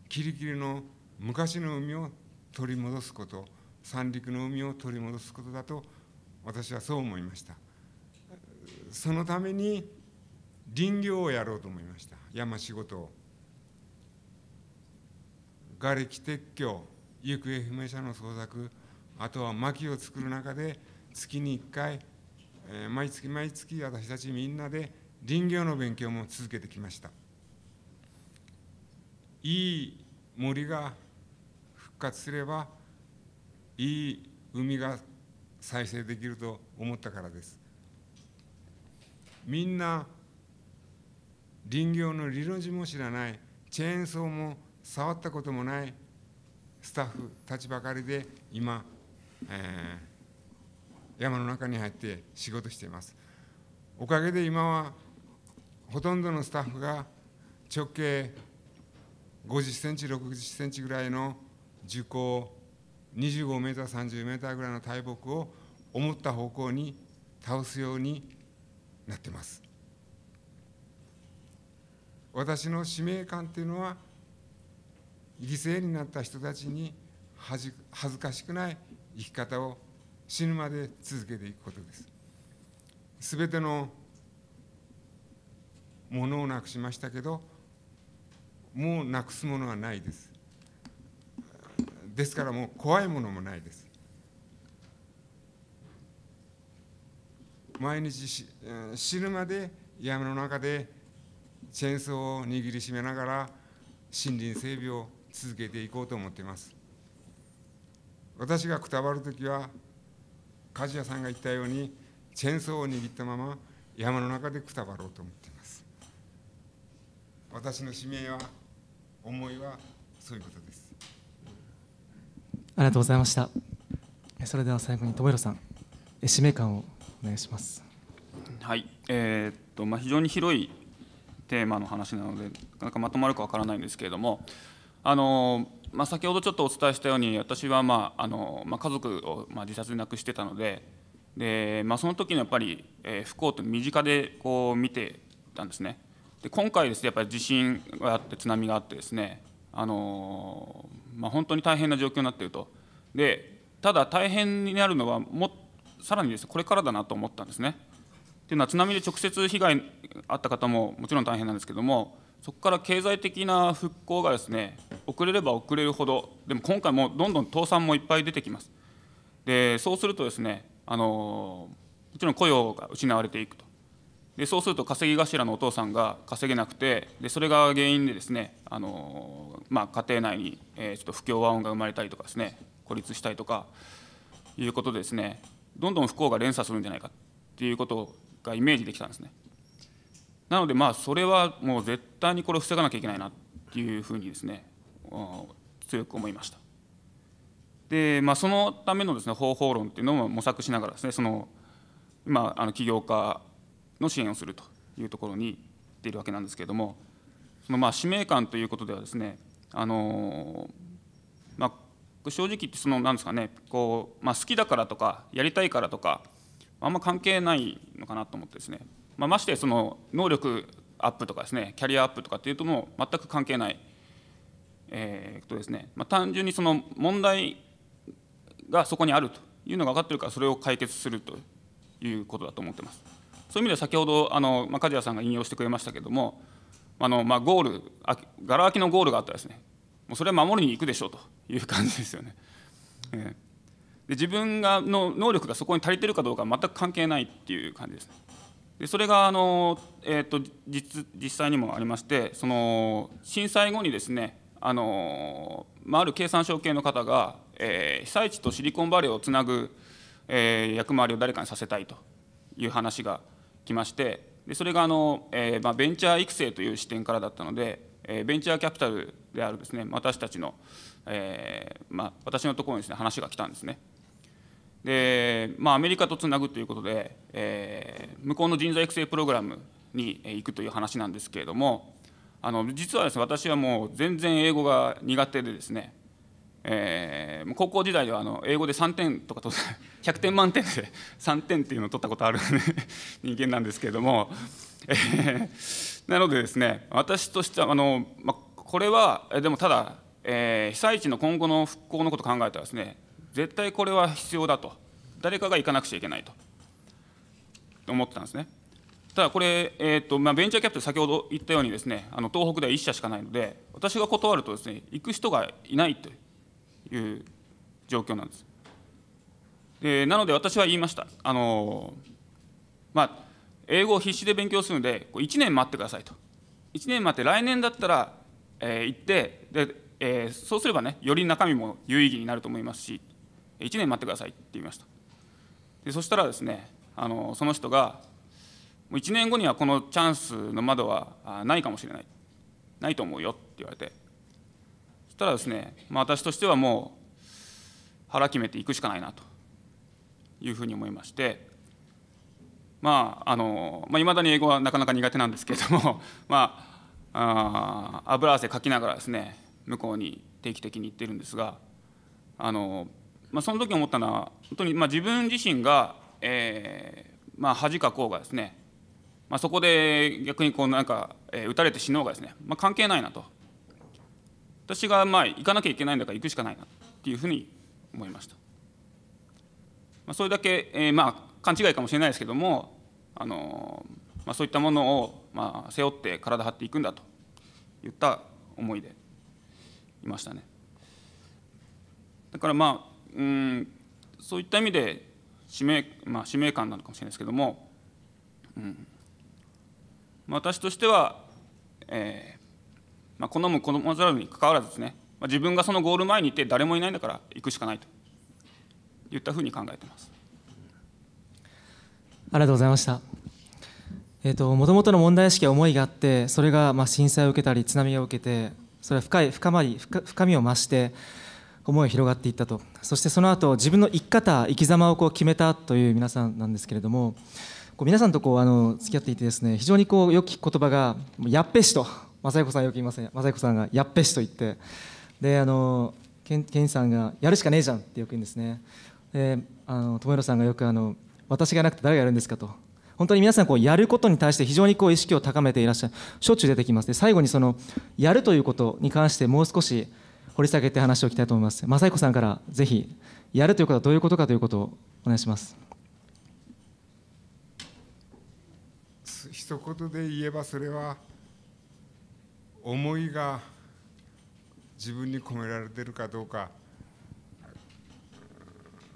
キリキリの昔の海を取り戻すこと三陸の海を取り戻すことだと私はそう思いましたそのために林業をやろうと思いました山仕事を。瓦礫撤去行方不明者の捜索あとは薪を作る中で月に1回、えー、毎月毎月私たちみんなで林業の勉強も続けてきましたいい森が復活すればいい海が再生できると思ったからですみんな林業の理論字も知らないチェーンソーも触ったこともないスタッフたちばかりで今、えー、山の中に入って仕事していますおかげで今はほとんどのスタッフが直径50センチ60センチぐらいの樹高25メーター30メーターぐらいの大木を思った方向に倒すようになってます私の使命感というのは犠牲になった人たちに恥ずかしくない生き方を死ぬまで続けていくことです。すべてのものをなくしましたけど、もうなくすものはないです。ですからもう怖いものもないです。毎日死ぬまで山の中でチェーンソーを握りしめながら森林整備を続けていこうと思っています私がくたばる時は鍛冶屋さんが言ったようにチェーンソーを握ったまま山の中でくたばろうと思っています私の使命は思いはそういうことですありがとうございましたそれでは最後に友廣さん使命感をお願いしますはいえー、っとまあ、非常に広いテーマの話なのでなかなかまとまるかわからないんですけれどもあのまあ、先ほどちょっとお伝えしたように私は、まああのまあ、家族を、まあ、自殺で亡くしてたのでで、まあ、その時のやっぱり、えー、不幸って身近でこう見てたんですねで今回ですねやっぱり地震があって津波があってですねあの、まあ、本当に大変な状況になっているとでただ大変になるのはもさらにです、ね、これからだなと思ったんですねというのは津波で直接被害あった方ももちろん大変なんですけどもそこから経済的な復興がですね遅れれば遅れるほど、でも今回もどんどん倒産もいっぱい出てきます。でそうするとですねあのもちろん雇用が失われていくとでそうすると稼ぎ頭のお父さんが稼げなくてでそれが原因でですねあの、まあ、家庭内に、えー、ちょっと不協和音が生まれたりとかですね孤立したりとかいうことでですねどんどん不幸が連鎖するんじゃないかっていうことがイメージできたんですね。なので、まあ、それはもう絶対にこれを防がなきゃいけないなっていうふうにですね、強く思いました。で、まあ、そのためのです、ね、方法論っていうのを模索しながらですね、その今、あの起業家の支援をするというところに行っているわけなんですけれども、そのまあ使命感ということではですね、あのまあ、正直言ってそのなんですかねこう、まあ、好きだからとかやりたいからとかあんま関係ないのかなと思ってですねまあ、ましてその能力アップとかですねキャリアアップとかっていうともう全く関係ない、えーとですねまあ、単純にその問題がそこにあるというのが分かってるからそれを解決するということだと思ってます。そういう意味では先ほどあの、まあ、梶谷さんが引用してくれましたけれどもあの、まあ、ゴールあガラ空きのゴールがあったらですねもうそれは守りに行くでしょうという感じですよね。えー、で自分がの能力がそこに足りてるかどうか全く関係ないっていう感じですね。でそれがあの、えーと、実実際にもありましてその震災後にですねあの、まあ、ある経産省系の方が、えー、被災地とシリコンバレーをつなぐ、えー、役回りを誰かにさせたいという話が来ましてでそれがあの、えーまあ、ベンチャー育成という視点からだったので、えー、ベンチャーキャピタルであるですね私たちの、えーまあ、私のところにですね話が来たんですね。で、まあ、アメリカとつなぐということで、えー、向こうの人材育成プログラムに行くという話なんですけれども、あの実はですね、私はもう全然英語が苦手でですね、えー、高校時代ではあの英語で3点とか取っ100 点満点で3点っていうのを取ったことある 人間なんですけれども、えー、なのでですね私としてはあの、ま、これはでもただ、えー、被災地の今後の復興のことを考えたらですね絶対これは必要だと、誰かが行かなくちゃいけないと思ってたんですね。ただこれ、えーとまあ、ベンチャーキャップル、先ほど言ったようにです、ね、あの東北では1社しかないので、私が断るとです、ね、行く人がいないという状況なんです。でなので、私は言いました、あのまあ、英語を必死で勉強するので、1年待ってくださいと、1年待って、来年だったら、えー、行ってで、えー、そうすればね、より中身も有意義になると思いますし、1年待ってくださいって言いましたでそしたらですねあのその人がもう1年後にはこのチャンスの窓はないかもしれないないと思うよって言われてそしたらですね、まあ、私としてはもう腹決めていくしかないなというふうに思いましてまああのいまあ、未だに英語はなかなか苦手なんですけれども まああ油汗かきながらですね向こうに定期的に行ってるんですがあのまあ、その時思ったのは本当にまあ自分自身が、えーまあ、恥かこうがですね、まあ、そこで逆にこうなんか、えー、打たれて死のうがですね、まあ、関係ないなと私がまあ行かなきゃいけないんだから行くしかないなっていうふうに思いました、まあ、それだけ、えー、まあ勘違いかもしれないですけどもあのー、まあ、そういったものをまあ背負って体張っていくんだといった思いでいましたねだからまあうんそういった意味で使命,、まあ、使命感なのかもしれないですけども、うん、私としては、えーまあ、好む好まざるにかかわらずですね、まあ、自分がそのゴール前にいて誰もいないんだから行くしかないといったふうに考えてますありがとうございました。えーと、もともとの問題意識は思いがあってそれがまあ震災を受けたり津波を受けてそれは深い深まり深みを増して思いが広がっていったとそしてその後自分の生き方生き様をこう決めたという皆さんなんですけれどもこう皆さんとこうあの付き合っていてですね非常にこう良き言葉が「やっぺし」と雅彦さんよく言いますね雅彦さんが「やっぺし」と言ってであの健一さんが「やるしかねえじゃん」ってよく言うんですねであの友弘さんがよくあの「私がなくて誰がやるんですか」と。本当に皆さんこうやることに対して非常にこう意識を高めていらっしゃるしょっちゅう出てきますで最後にそのやるということに関してもう少し掘り下げて話をいきたいと思います。雅彦さんからぜひやるということはどういうことかということをお願いします。一言で言えばそれは思いが自分に込められてるかどうか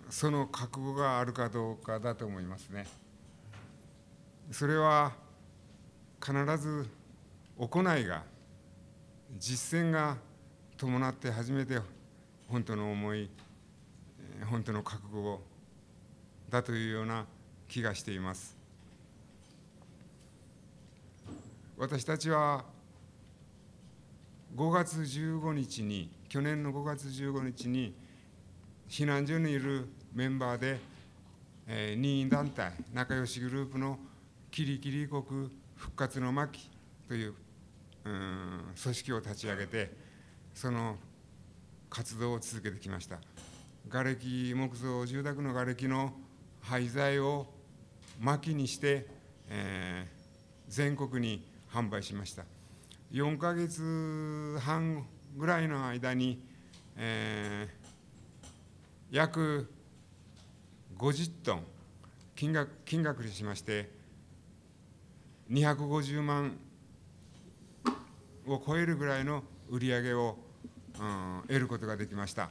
その覚悟があるかどうかだと思いますね。それは必ず行いが実践が伴って初めて本当の思い本当の覚悟だというような気がしています私たちは5月15日に去年の5月15日に避難所にいるメンバーで、えー、任意団体仲良しグループのキリキリ国復活の巻といううん組織を立ち上げてその活動を続けてきました瓦礫木造住宅の瓦礫の廃材を薪にして、えー、全国に販売しました4ヶ月半ぐらいの間に、えー、約50トン金額金額にしまして250万を超えるぐらいの売り上げを得ることができました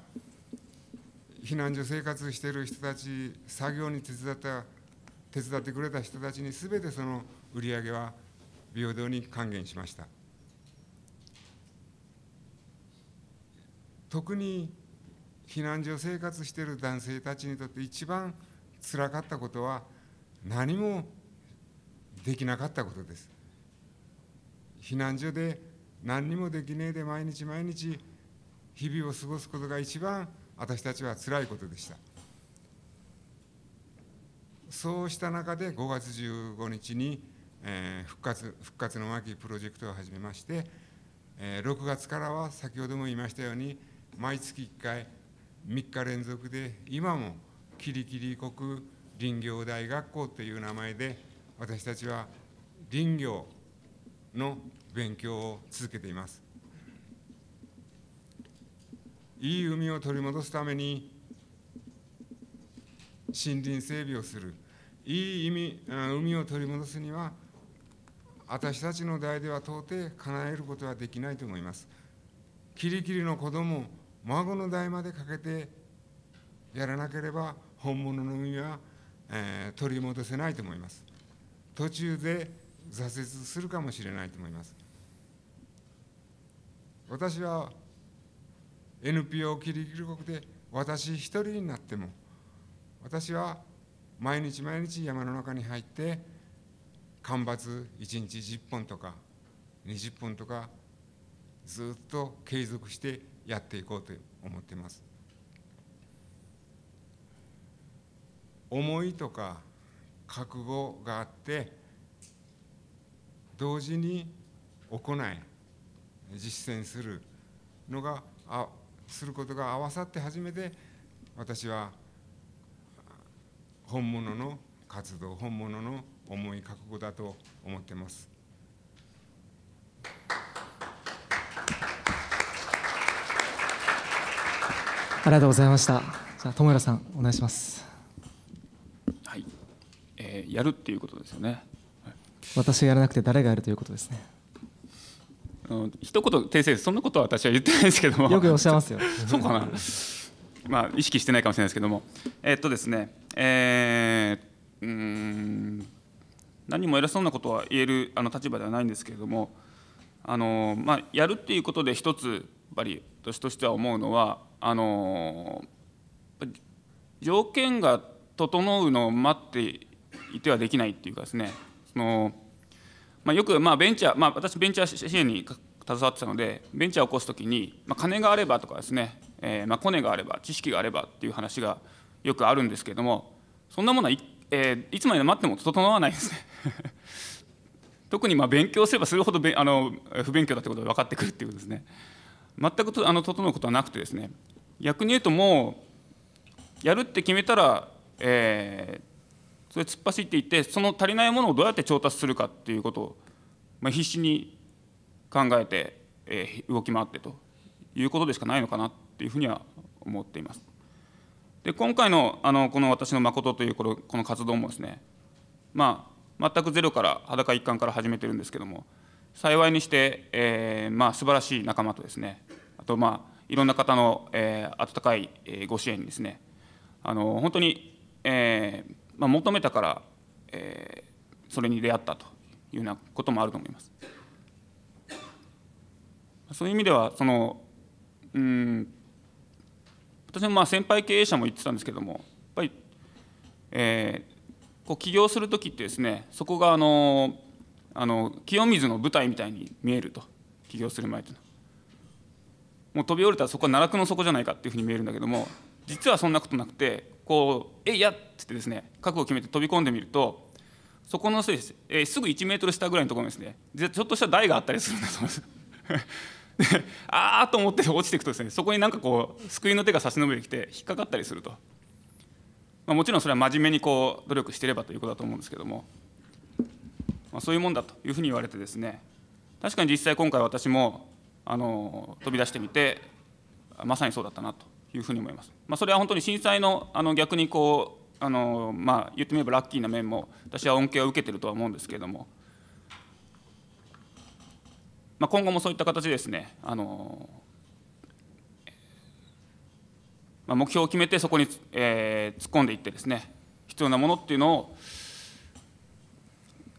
避難所生活している人たち作業に手伝った手伝ってくれた人たちに全てその売り上げは平等に還元しました特に避難所生活している男性たちにとって一番つらかったことは何もできなかったことです避難所で何にもできねえで毎日毎日日々を過ごすことが一番私たちは辛いことでしたそうした中で5月15日に、え復活復活の巻プロジェクトを始めまして、え6月からは先ほども言いましたように毎月1回3日連続で今もキリキリ国林業大学校という名前で私たちは林業の勉強を続けていますいい海を取り戻すために森林整備をするいい海海を取り戻すには私たちの代では到底叶えることはできないと思いますキリキリの子供孫の代までかけてやらなければ本物の海は、えー、取り戻せないと思います途中で挫折するかもしれないと思います私は NPO キリキリ国で私一人になっても私は毎日毎日山の中に入って間伐1日10本とか20本とかずっと継続してやっていこうと思っています思いとか覚悟があって同時に行い実践するのがあすることが合わさって初めて私は本物の活動本物の思い覚悟だと思ってます。ありがとうございました。じゃあ友浦さんお願いします。はい、えー、やるっていうことですよね。私がやらなくて誰がやるということですね。一言訂正そんなことは私は言ってないですけども よくおっしゃいますよ そうかなまあ意識してないかもしれないですけどもえっとですねえうん何も偉そうなことは言えるあの立場ではないんですけれどもあの、まあ、やるっていうことで一つやっぱり私としては思うのはあの条件が整うのを待っていてはできないっていうかですねそのまあ、よくまあベンチャー、まあ、私ベンチャー支援に携わってたのでベンチャーを起こす時に、まあ、金があればとかですね、えー、まあコネがあれば知識があればっていう話がよくあるんですけれどもそんなものはい、えー、いつまで待っても整わないですね 特にまあ勉強すればするほどあの不勉強だってことが分かってくるっていうことですね全くとあの整うことはなくてですね逆に言うともうやるって決めたら、えー、それ突っ走っていってその足りないものをどうやって調達するかっていうことを、まあ、必死に考えて、えー、動き回ってということでしかないのかなっていうふうには思っています。で今回のあのこの私の誠というこのこの活動もですね、まあ、全くゼロから裸一貫から始めてるんですけども幸いにして、えーまあ、素晴らしい仲間とですねあとまあいろんな方の、えー、温かいご支援にですねあの本当に、えー、まあ、求めたから、えー、それに出会ったというようなこともあると思います。そういう意味ではそのうん私もまあ先輩経営者も言ってたんですけどもやっぱり、えー、こう起業する時ってですねそこがあのあの清水の舞台みたいに見えると起業する前というのは。もう飛び降りたらそこは奈落の底じゃないかっていうふうに見えるんだけども実はそんなことなくてこう「えいや!」っつってですね覚悟を決めて飛び込んでみるとそこのす,、えー、すぐ1メートル下ぐらいのところにですねちょっとした台があったりするんだ思いです。でああと思って落ちていくとですねそこになんかこう救いの手が差し伸びてきて引っかかったりすると、まあ、もちろんそれは真面目にこう努力してればということだと思うんですけども、まあ、そういうもんだというふうに言われてですね確かに実際今回私もあの飛び出してみてまさにそうだったなというふうに思います。まあ、それは本当に震災のあの逆にこうあの、まあ、言ってみればラッキーな面も私は恩恵を受けてるとは思うんですけれども、まあ、今後もそういった形ですねあの、まあ、目標を決めてそこに、えー、突っ込んでいってですね必要なものっていうのを、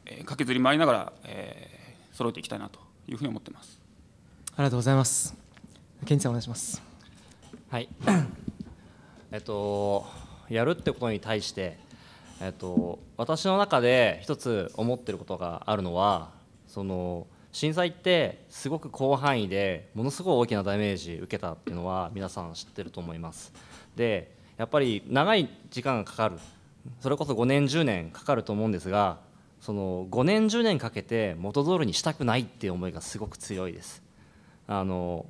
えー、駆けずり回りながら、えー、揃えていきたいなというふうに思っています。ありがとうございます。ケンさんお願いします。はい、えっと、やるってことに対して、えっと、私の中で一つ思ってることがあるのはその震災ってすごく広範囲でものすごい大きなダメージ受けたっていうのは皆さん知ってると思います。でやっぱり長い時間がかかるそれこそ5年10年かかると思うんですがその5年10年かけて元通りにしたくないっていう思いがすごく強いです。あの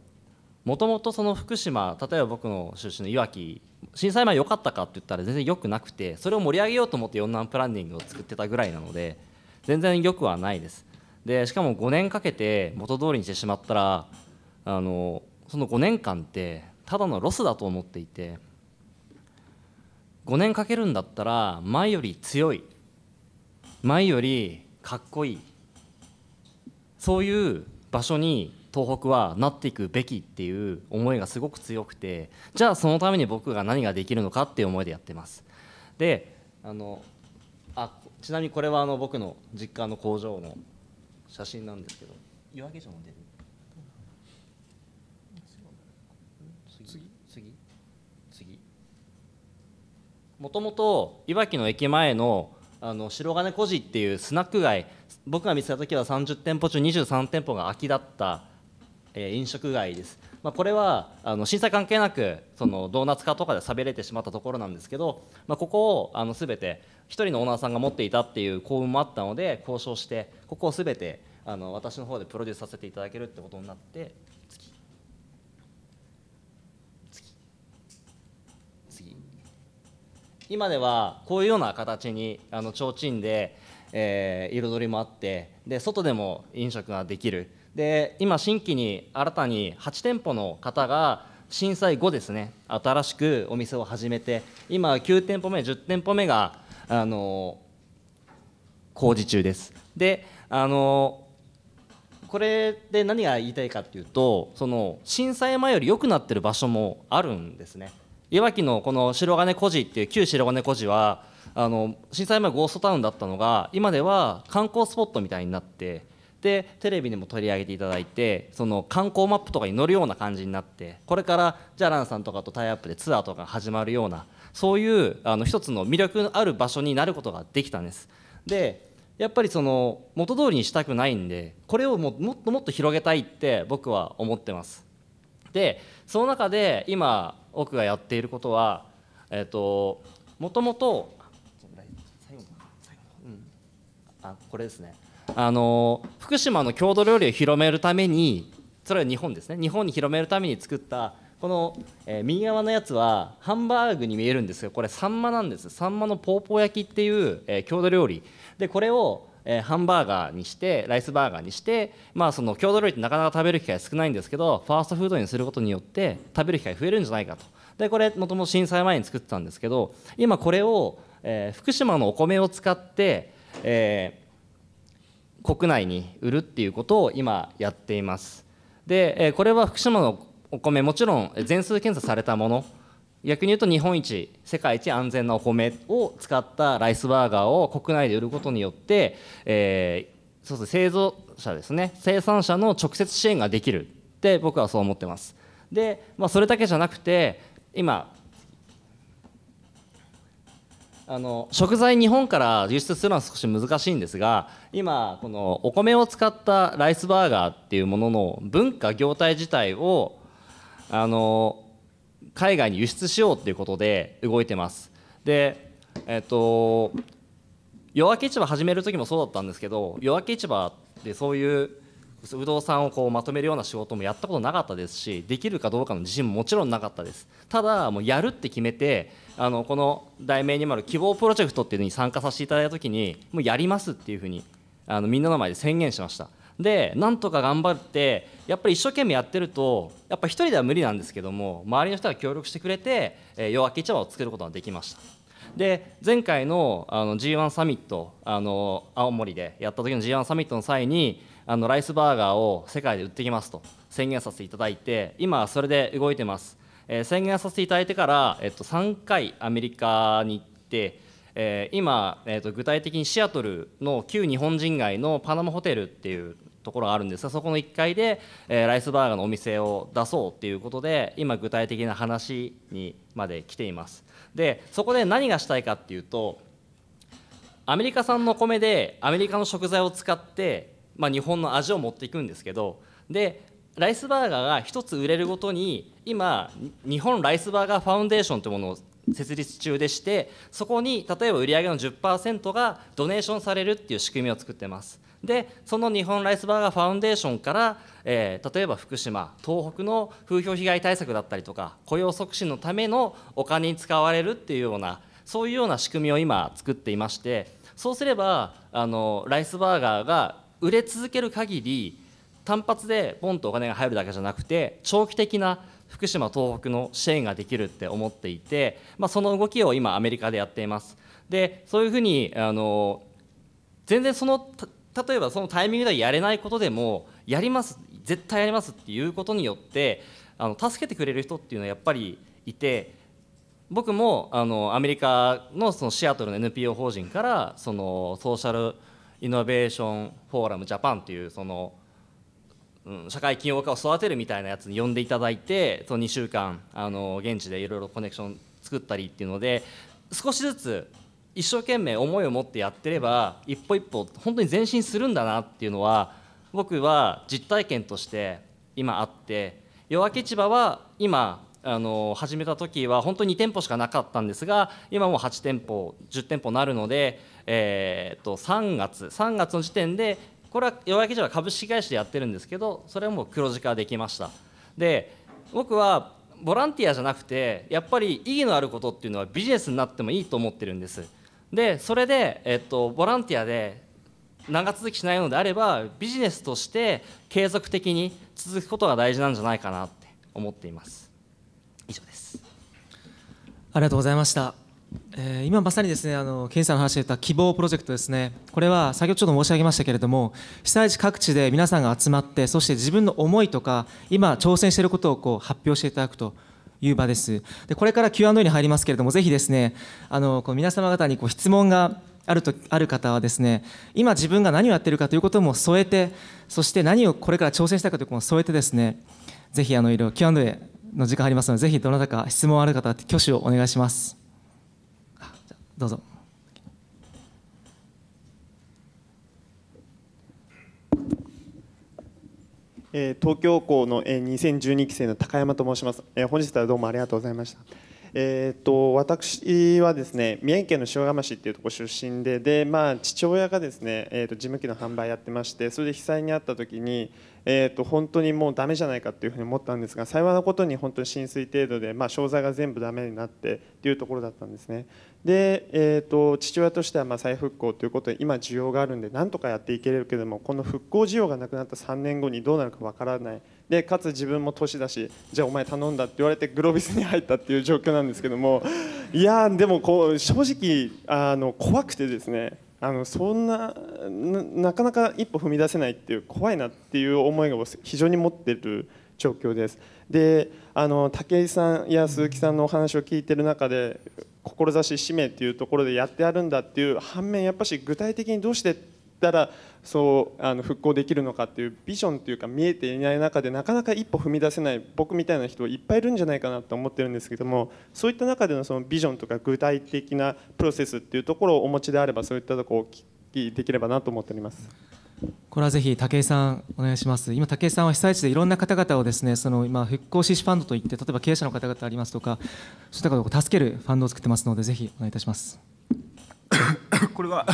もともとその福島例えば僕の出身のいわき震災前良かったかって言ったら全然良くなくてそれを盛り上げようと思って四男プランニングを作ってたぐらいなので全然良くはないですでしかも5年かけて元通りにしてしまったらあのその5年間ってただのロスだと思っていて5年かけるんだったら前より強い前よりかっこいいそういう場所に東北はなっていくべきっていう思いがすごく強くてじゃあそのために僕が何ができるのかっていう思いでやってます。であのあちなみにこれはあの僕の実家の工場の写真なんですけど夜明け城も出る次次次もともといわきの駅前のあの白金小路っていうスナック街僕が見つけた時は30店舗中23店舗が空きだったえー、飲食街です、まあ、これはあの震災関係なくそのドーナツ化とかで寂れてしまったところなんですけど、まあ、ここをあの全て1人のオーナーさんが持っていたっていう幸運もあったので交渉してここを全てあの私の方でプロデュースさせていただけるってことになって次次今ではこういうような形にあの提灯で、えー、彩りもあってで外でも飲食ができるで今新規に新たに8店舗の方が震災後ですね新しくお店を始めて今9店舗目10店舗目があの工事中ですであのこれで何が言いたいかっていうとその震災前より良くなってる場所もあるんですねいわきのこの白金孤児っていう旧白金孤児はあの震災前ゴーストタウンだったのが今では観光スポットみたいになってでテレビでも取り上げていただいてその観光マップとかに載るような感じになってこれからジャランさんとかとタイアップでツアーとかが始まるようなそういうあの一つの魅力のある場所になることができたんです。でやっぱりその元通りにしたくないんでこれをももっともっと広げたいって僕は思ってます。でその中で今僕がやっていることはえっ、ともともとあこれですねあの福島の郷土料理を広めるためにそれは日本ですね日本に広めるために作ったこの、えー、右側のやつはハンバーグに見えるんですがこれサンマなんですサンマのポーポー焼きっていう、えー、郷土料理でこれを、えハンバーガーにしてライスバーガーにしてまあその郷土料理ってなかなか食べる機会少ないんですけどファーストフードにすることによって食べる機会増えるんじゃないかとでこれもともと震災前に作ってたんですけど今これを、えー、福島のお米を使って、えー、国内に売るっていうことを今やっていますでこれは福島のお米もちろん全数検査されたもの逆に言うと日本一世界一安全なお米を使ったライスバーガーを国内で売ることによって、えー、そうです製造者ですね生産者の直接支援ができるって僕はそう思ってますで、まあ、それだけじゃなくて今あの食材日本から輸出するのは少し難しいんですが今このお米を使ったライスバーガーっていうものの文化業態自体をあの海外に輸出しようっていうことで動いてますでえっと夜明け市場始める時もそうだったんですけど夜明け市場ってそういう不動産をこうまとめるような仕事もやったことなかったですしできるかどうかの自信ももちろんなかったですただもうやるって決めてあのこの題名にもある希望プロジェクトっていうのに参加させていただいた時にもうやりますっていうふうにあのみんなの前で宣言しましたでなんとか頑張ってやっぱり一生懸命やってるとやっぱ一人では無理なんですけども周りの人が協力してくれて、えー、夜明け茶場を作ることができましたで前回のあの G1 サミットあの青森でやった時の G1 サミットの際にあのライスバーガーを世界で売ってきますと宣言させていただいて今それで動いてます、えー、宣言させていただいてから、えっと、3回アメリカに行って、えー、今、えっと、具体的にシアトルの旧日本人街のパナマホテルっていうところがあるんですがそこの1階で、えー、ライスバーガーのお店を出そうっていうことで今具体的な話にまで来ていますでそこで何がしたいかっていうとアメリカ産の米でアメリカの食材を使ってまあ、日本の味を持っていくんですけどでライスバーガーが1つ売れるごとに今日本ライスバーガーファウンデーションというものを設立中でしてそこに例えば売り上げの10%がドネーションされるっていう仕組みを作ってますでその日本ライスバーガーファウンデーションから、えー、例えば福島東北の風評被害対策だったりとか雇用促進のためのお金に使われるっていうようなそういうような仕組みを今作っていましてそうすればあのライスバーガーが売れ続ける限り単発でポンとお金が入るだけじゃなくて長期的な福島東北の支援ができるって思っていて、まあ、その動きを今アメリカでやっていますでそういうふうにあの全然その例えばそのタイミングでやれないことでもやります絶対やりますっていうことによってあの助けてくれる人っていうのはやっぱりいて僕もあのアメリカのそのシアトルの NPO 法人からそのソーシャルイノベーションフォーラムジャパンというその、うん、社会起業家を育てるみたいなやつに呼んでいただいてその2週間あの現地でいろいろコネクション作ったりっていうので少しずつ一生懸命思いを持ってやってれば一歩一歩本当に前進するんだなっていうのは僕は実体験として今あって夜明け市場は今あの始めた時は本当に2店舗しかなかったんですが今もう8店舗10店舗なるので、えー、と3月3月の時点でこれは弱明け市は株式会社でやってるんですけどそれはもう黒字化できましたで僕はボランティアじゃなくてやっぱり意義のあることっていうのはビジネスになってもいいと思ってるんですでそれで、えっと、ボランティアで長続きしないのであればビジネスとして継続的に続くことが大事なんじゃないかなって思っています以上ですありがとうございました、えー、今まさにですねあのケンさんの話でた希望プロジェクトですねこれは先ほどちょっと申し上げましたけれども被災地各地で皆さんが集まってそして自分の思いとか今挑戦していることをこう発表していただくという場ですでこれから Q&A に入りますけれどもぜひですねあのこう皆様方にこう質問があるとある方はですね今自分が何をやってるかということも添えてそして何をこれから挑戦したかということも添えてですねぜひあのいろいろ Q&A の時間ありますので、ぜひどなたか質問ある方、挙手をお願いします。どうぞ。えー、東京校の、えー、2012期生の高山と申します、えー、本日はどうもありがとうございました。えーと、私はですね宮城県の塩釜市っていうとこ出身でで、まあ、父親がですね、えーと、事務機の販売やってましてそれで被災にあった時に、えー、と本当にもうだめじゃないかというふうに思ったんですが幸いなことに本当に浸水程度で、まあ、商材が全部だめになってというところだったんですねで、えーと、と父親としてはま再復興ということで今需要があるんでなんとかやっていけれるけどもこの復興需要がなくなった3年後にどうなるかわからないでかつ自分も年だしじゃあお前頼んだって言われてグロービスに入ったっていう状況なんですけどもいやでもこう正直あの怖くてですねあのそんななかなか一歩踏み出せないっていう怖いなっていう思いを非常に持ってる状況です。であの武井さんや鈴木さんのお話を聞いてる中で志使命っていうところでやってあるんだっていう反面やっぱし具体的にどうしてったらそうあの復興できるのかっていうビジョンというか見えていない中でなかなか一歩踏み出せない僕みたいな人いっぱいいるんじゃないかなと思ってるんですけどもそういった中でのそのビジョンとか具体的なプロセスっていうところをお持ちであればそういったところをお聞きできればなと思っております。これはぜひ武井さんお願いします。今武井さんは被災地でいろんな方々をですね、その今復興支持ファンドといって例えば経営者の方々ありますとか、そういったことを助けるファンドを作ってますのでぜひお願いいたします。これは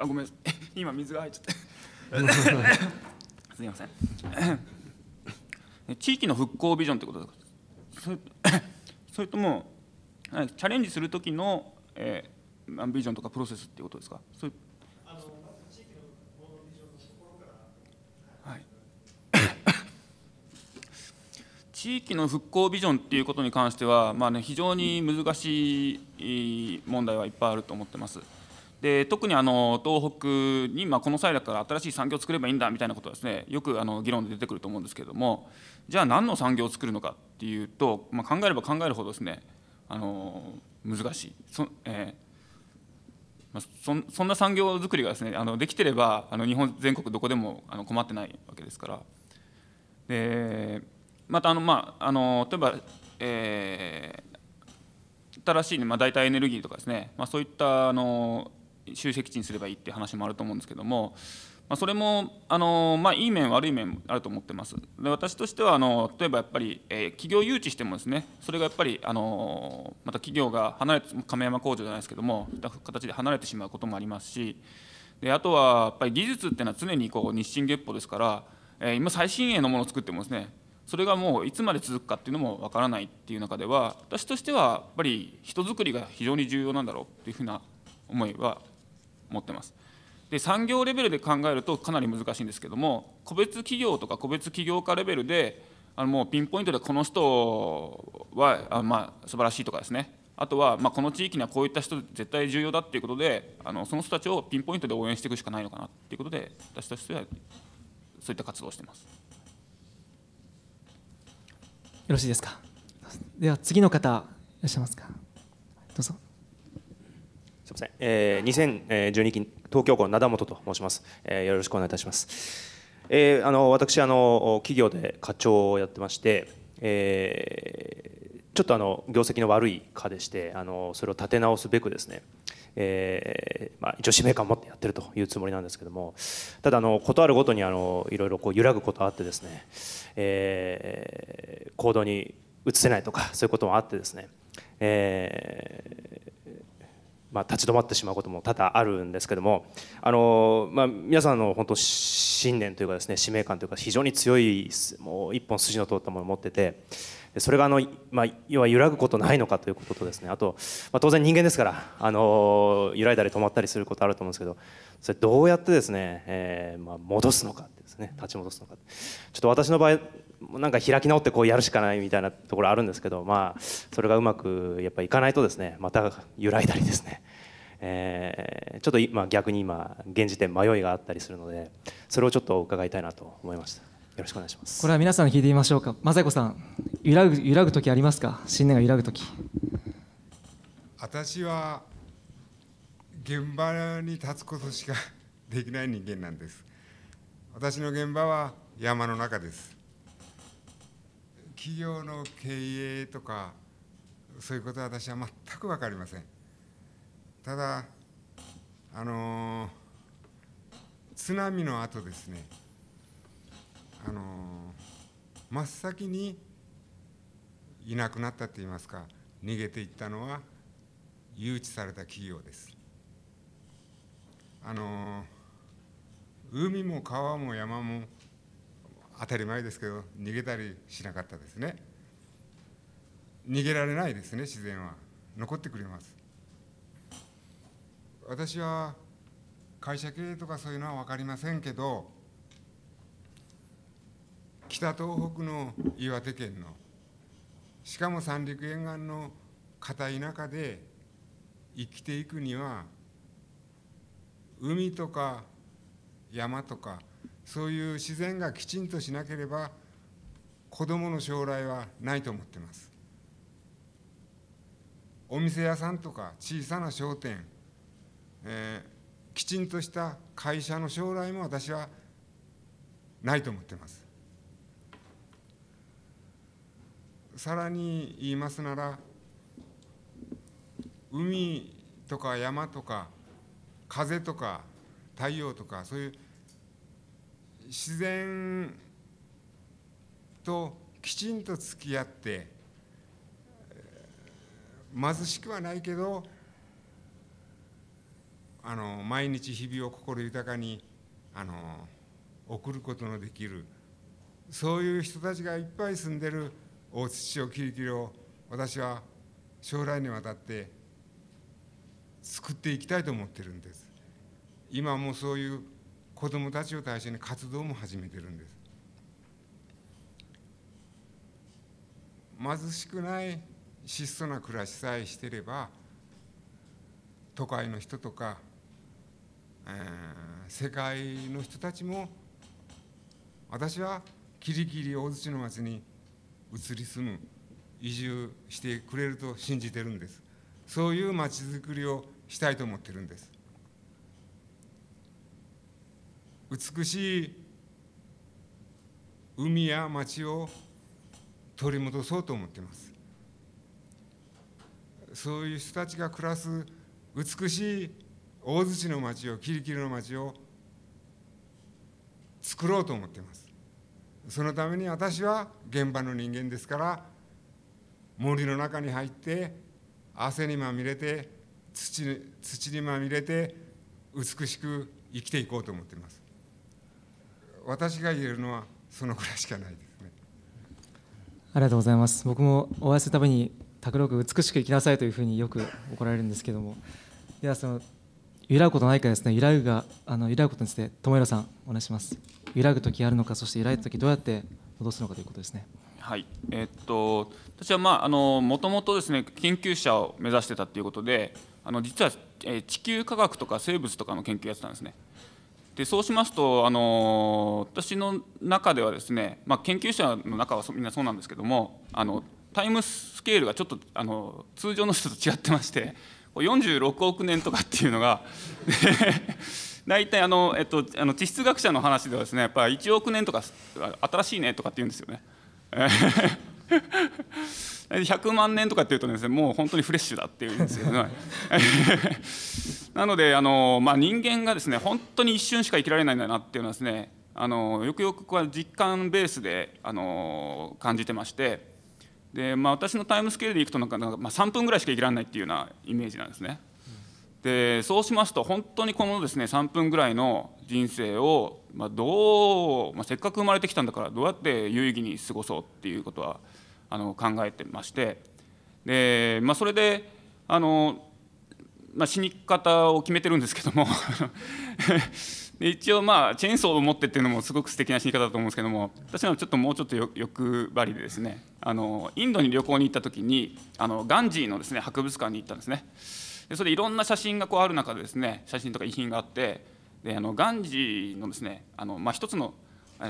あごめん 今水が入っちゃって すみません 地域の復興ビジョンってことですか それともチャレンジする時の、えー、ビジョンとかプロセスってことですかそれ 地域の復興ビジョンっていうことに関しては、まあね、非常に難しい問題はいっぱいあると思ってます。で特にあの東北に、まあ、この際だから新しい産業を作ればいいんだみたいなことはですねよくあの議論で出てくると思うんですけれどもじゃあ何の産業を作るのかっていうと、まあ、考えれば考えるほどですねあの難しいそ,、えーまあ、そそんな産業づくりがですねあのできてればあの日本全国どこでもあの困ってないわけですからでまたあの、まあ、あの例えば、えー、新しい、まあ、代替エネルギーとかですね、まあ、そういったあの集積地にすればいいって話もあると思うんですけども、まあ、それもあの、まあ、いい面悪い面あると思ってますで私としてはあの例えばやっぱり、えー、企業誘致してもですねそれがやっぱりあのまた企業が離れて亀山工場じゃないですけども形で離れてしまうこともありますしであとはやっぱり技術っていうのは常にこう日進月歩ですから、えー、今最新鋭のものを作ってもですねそれがもういつまで続くかっていうのもわからないっていう中では私としてはやっぱり人づくりが非常に重要なんだろうっていうふうな思いは思ってます。で産業レベルで考えるとかなり難しいんですけども個別企業とか個別企業家レベルであのもうピンポイントでこの人はあ、まあ、素晴らしいとかですねあとは、まあ、この地域にはこういった人絶対重要だっていうことであのその人たちをピンポイントで応援していくしかないのかなっていうことで私としてはそういった活動をしています。よろしいですかでは次の方いらっしゃいますかどうぞ。すみません、ええー、2 0十二期東京校灘本と申します、えー、よろしくお願いいたします、えー、あの私あの企業で課長をやってまして、えー、ちょっとあの業績の悪い課でしてあのそれを立て直すべくですね、えーまあ、一応使命感を持ってやってるというつもりなんですけどもただあのこあるごとにあのいろいろこう揺らぐことあってですね、えー、行動に移せないとかそういうこともあってですね、えー、まあ、立ち止まってしまうことも多々あるんですけどもあの、まあ、皆さんの本当信念というかですね使命感というか非常に強いもう一本筋の通ったものを持っててそれがあの、まあ、要は揺らぐことないのかということとですねあと、まあ、当然人間ですからあの揺らいだり止まったりすることあると思うんですけどそれどうやってですね、えーまあ、戻すのかですね立ち戻すのかちょっと私の場合なんか開き直ってこうやるしかないみたいなところあるんですけど、まあ、それがうまくやっぱいかないとですねまた揺らいだりですね、えー、ちょっと今逆に今現時点迷いがあったりするのでそれをちょっと伺いたいなと思いましたよろしくお願いしますこれは皆さん聞いてみましょうか雅子さん揺らぐ揺らぐ時ありますか信念が揺らぐ時私は現場に立つことしかできない人間なんです私の現場は山の中です企業の経営とかそういうことは私は全く分かりませんただあの津波の後ですねあの真っ先にいなくなったといいますか逃げていったのは誘致された企業ですあの海も川も山も当たり前ですけど逃げたりしなかったですね逃げられないですね自然は残ってくれます私は会社経営とかそういうのは分かりませんけど北東北の岩手県のしかも三陸沿岸の片田舎で生きていくには海とか山とかそういう自然がきちんとしなければ子どもの将来はないと思ってますお店屋さんとか小さな商店、えー、きちんとした会社の将来も私はないと思ってますさらに言いますなら海とか山とか風とか太陽とかそういう自然ときちんと付き合って貧しくはないけどあの毎日日々を心豊かにあの送ることのできるそういう人たちがいっぱい住んでる大津町キリキリを私は将来にわたって作っていきたいと思ってるんです。今もそういう子どもたちを対象に活動も始めてるんです貧しくない質素な暮らしさえしてれば都会の人とか、えー、世界の人たちも私はキリキリ大槌の町に移り住む移住してくれると信じてるんですそういう町づくりをしたいと思ってるんです美しい海や町を取り戻そうと思っていますそういう人たちが暮らす美しい大槌の町をキリキリの町を作ろうと思っていますそのために私は現場の人間ですから森の中に入って汗にまみれて土にまみれて美しく生きていこうと思っています私が言えるのはそのくらいしかないですねありがとうございます僕もお会いするたびに拓郎君美しく生きなさいというふうによく怒られるんですけどもではその揺らぐことないかですね揺らぐがあの揺らぐことについて友廣さんお願いします揺らぐ時あるのかそして揺らいだ時どうやって戻すのかということですねはいえー、っと私はまああのもともとですね研究者を目指してたということであの実は地球科学とか生物とかの研究やってたんですねでそうしますとあの私の中ではですね、まあ、研究者の中はみんなそうなんですけどもあのタイムスケールがちょっとあの通常の人と違ってまして46億年とかっていうのが 大体あの、えっと、あの地質学者の話ではですねやっぱり1億年とか新しいねとかって言うんですよね。100万年とかっていうとですねもう本当にフレッシュだっていうんですよね なのであの、まあ、人間がですね本当に一瞬しか生きられないんだなっていうのはですねあのよくよくは実感ベースであの感じてましてで、まあ、私のタイムスケールでいくとなんか、まあ、3分ぐらいしか生きられないっていうようなイメージなんですね。でそうしますと本当にこのですね3分ぐらいの人生を、まあ、どう、まあ、せっかく生まれてきたんだからどうやって有意義に過ごそうっていうことはあの考えてましてで、まあ、それであの、まあ、死に方を決めてるんですけども 一応まあチェーンソーを持ってっていうのもすごく素敵な死に方だと思うんですけども私はちょっともうちょっと欲張りでですねあのインドに旅行に行った時にあのガンジーのですね博物館に行ったんですねでそれでいろんな写真がこうある中でですね写真とか遺品があってであのガンジーのですねあの、まあ、一つの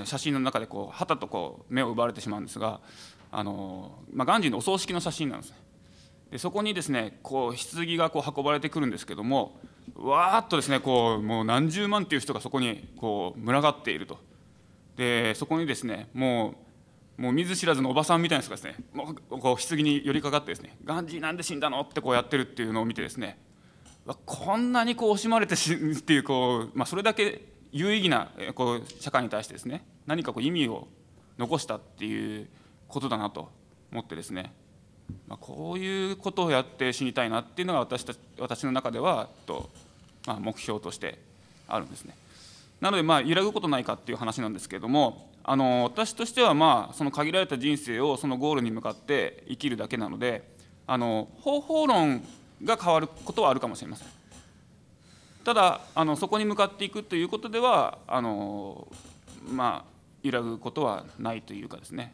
写真の中でこう旗とこう目を奪われてしまうんですがあの、まあ、ガンジーのお葬式の写真なんですね。でそこにですねこう棺がこう運ばれてくるんですけどもわーっとですねこうもう何十万という人がそこにこう群がっているとでそこにですねもうもう見ず知らずのおばさんみたいな人がですねもうこう棺に寄りかかってですね「ガンジーなんで死んだの?」ってこうやってるっていうのを見てですねこんなにこう惜しまれて死ぬっていうこう、まあ、それだけ有意義なこう社会に対してですね何かこう意味を残したっていうことだなと思ってですね、まあ、こういうことをやって死にたいなっていうのが私た私の中ではと、まあ、目標としてあるんですね。なのでまあ揺らぐことないかっていう話なんですけれどもあの私としてはまあその限られた人生をそのゴールに向かって生きるだけなのであの方法論が変わることはあるかもしれません。ただあのそこに向かっていくということではあのまあ揺らぐことはないというかですね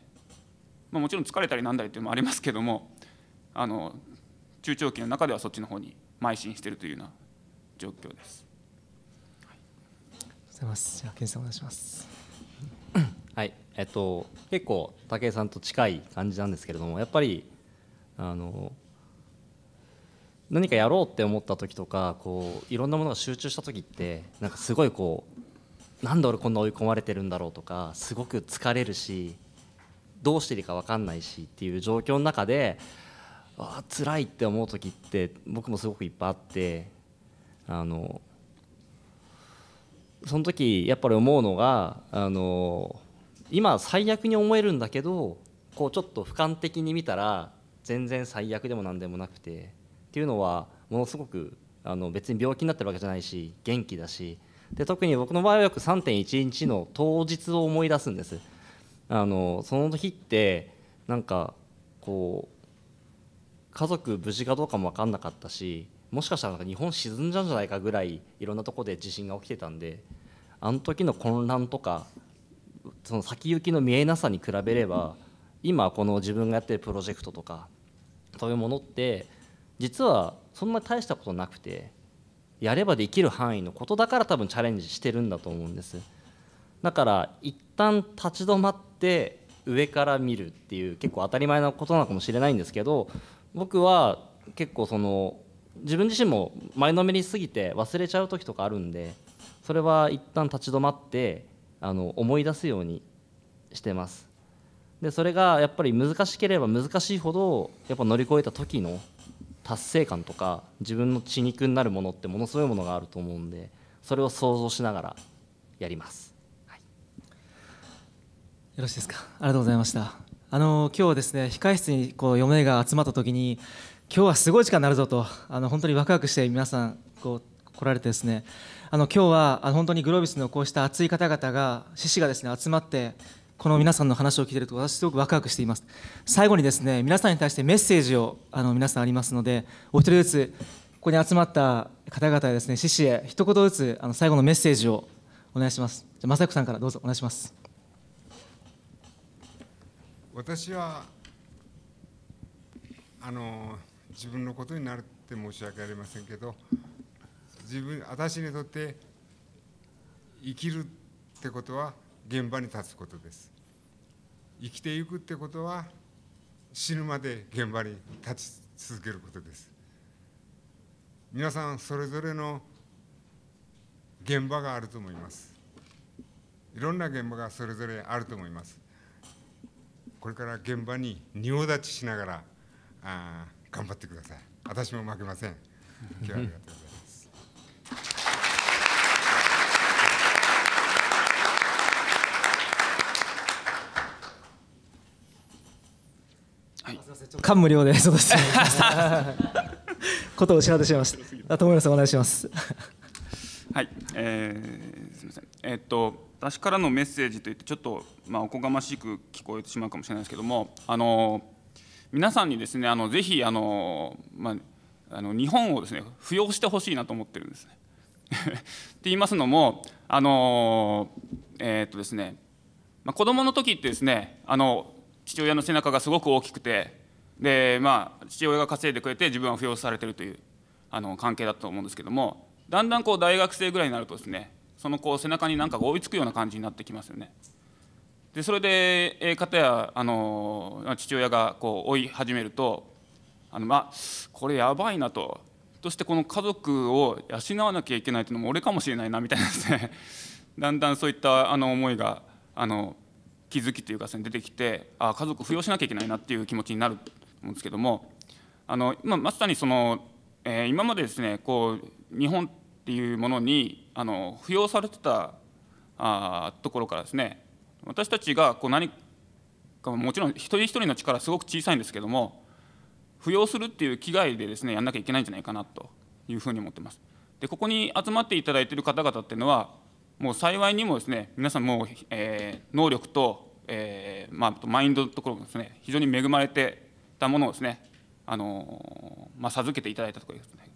まあ、もちろん疲れたりなんだりっていうのもありますけどもあの中長期の中ではそっちの方に邁進しているというような状況です。はい、ございます。じゃあ健さんお願いします。はい、えっと結構武井さんと近い感じなんですけれども、やっぱりあの何かやろうって思った時とか、こういろんなものが集中した時ってなんかすごいこう。なんで俺こんな追い込まれてるんだろうとかすごく疲れるしどうしていいか分かんないしっていう状況の中でつ辛いって思う時って僕もすごくいっぱいあってあのその時やっぱり思うのがあの今最悪に思えるんだけどこうちょっと俯瞰的に見たら全然最悪でも何でもなくてっていうのはものすごくあの別に病気になってるわけじゃないし元気だしで特に僕の場合はよく3 1日の当日を思い出すんです。あのその日ってなんかこう家族無事かどうかも分かんなかったしもしかしたら日本沈んじゃうんじゃないかぐらいいろんなとこで地震が起きてたんであの時の混乱とかその先行きの見えなさに比べれば今この自分がやってるプロジェクトとかそういうものって実はそんな大したことなくてやればできる範囲のことだから多分チャレンジしてるんだと思うんです。だから一旦立ち止まって上から見るっていう結構当たり前なことなのかもしれないんですけど僕は結構その自分自身も前のめりすぎて忘れちゃう時とかあるんでそれは一旦立ち止まってあの思い出すようにしてますでそれがやっぱり難しければ難しいほどやっぱ乗り越えた時の達成感とか自分の血肉になるものってものすごいものがあると思うんでそれを想像しながらやりますよろしいですか。ありがとうございました。あの今日はですね控室にこう嫁が集まった時に今日はすごい時間になるぞとあの本当にワクワクして皆さんこう来られてですねあの今日はあの本当にグロービスのこうした熱い方々が獅子がですね集まってこの皆さんの話を聞いていると私すごくワクワクしています最後にですね皆さんに対してメッセージをあの皆さんありますのでお一人ずつここに集まった方々ですね獅子へ一言ずつあの最後のメッセージをお願いしますじゃ雅子さんからどうぞお願いします私はあの自分のことになるって申し訳ありませんけど自分私にとって生きるってことは現場に立つことです生きていくってことは死ぬまで現場に立ち続けることです皆さんそれぞれの現場があると思いますいろんな現場がそれぞれあると思いますこれから現場に仁王立ちしながらあ頑張ってください私も負けません今日はありがとうございますはい、感無量でそうですことを失ってしまいました。友村さんお願いします。はい、えー、すみません。えー、っと私からのメッセージといってちょっと、まあ、おこがましく聞こえてしまうかもしれないですけどもあの皆さんにですねあのぜひあの、まあ、あの日本をですね扶養してほしいなと思ってるんですね。って言いますのもあのえー、っとですね、まあ、子どもの時ってですねあの父親の背中がすごく大きくてで、まあ、父親が稼いでくれて自分は扶養されてるというあの関係だったと思うんですけどもだんだんこう大学生ぐらいになるとですねそのこう背中になんか追いつくような感じになってきますよね。でそれで、え片やあの父親がこう追い始めるとあの、まあ、これやばいなとそしてこの家族を養わなきゃいけないというのも俺かもしれないなみたいなですね だんだんそういったあの思いがあの気づきというか出てきてあ家族扶養しなきゃいけないなっていう気持ちになると思うんですけどもあの、まあ、まさにその、えー、今までですねこう日本っていうものにあの扶養されてたあところからですね私たちがこう何かもちろん一人一人の力すごく小さいんですけども扶養するっていう危害でですねやんなきゃいけないんじゃないかなというふうに思ってます。でここに集まっていただいている方々っていうのはもう幸いにもですね皆さんもう、えー、能力と,、えーまあ、マインドのところですね非常に恵まれてたものをですねあのまあ、授けていただいたところですね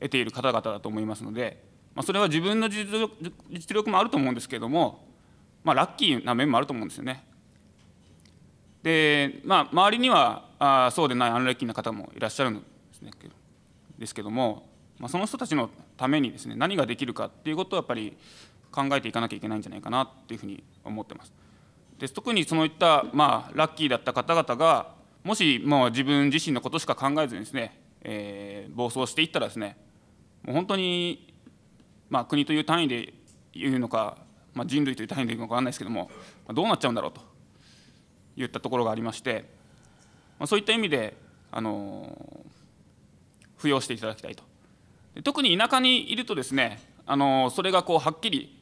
得ている方々だと思いますので。まあ、それは自分の実力実力もあると思うんですけども、まあ、ラッキーな面もあると思うんですよね。で、まあ、周りにはあそうでないアンラッキーな方もいらっしゃるんです,、ね、ですけども、まあ、その人たちのためにですね何ができるかっていうことをやっぱり考えていかなきゃいけないんじゃないかなっていうふうに思ってます。で特にそういった、まあ、ラッキーだった方々がもしもう自分自身のことしか考えずにですね、えー、暴走していったらですねもう本当にまあ、国という単位で言うのか、まあ、人類という単位で言うのか分かんないですけども、まあ、どうなっちゃうんだろうといったところがありまして、まあ、そういった意味で、あの扶養していただきたいと。特に田舎にいるとですね、あのそれがこうはっきり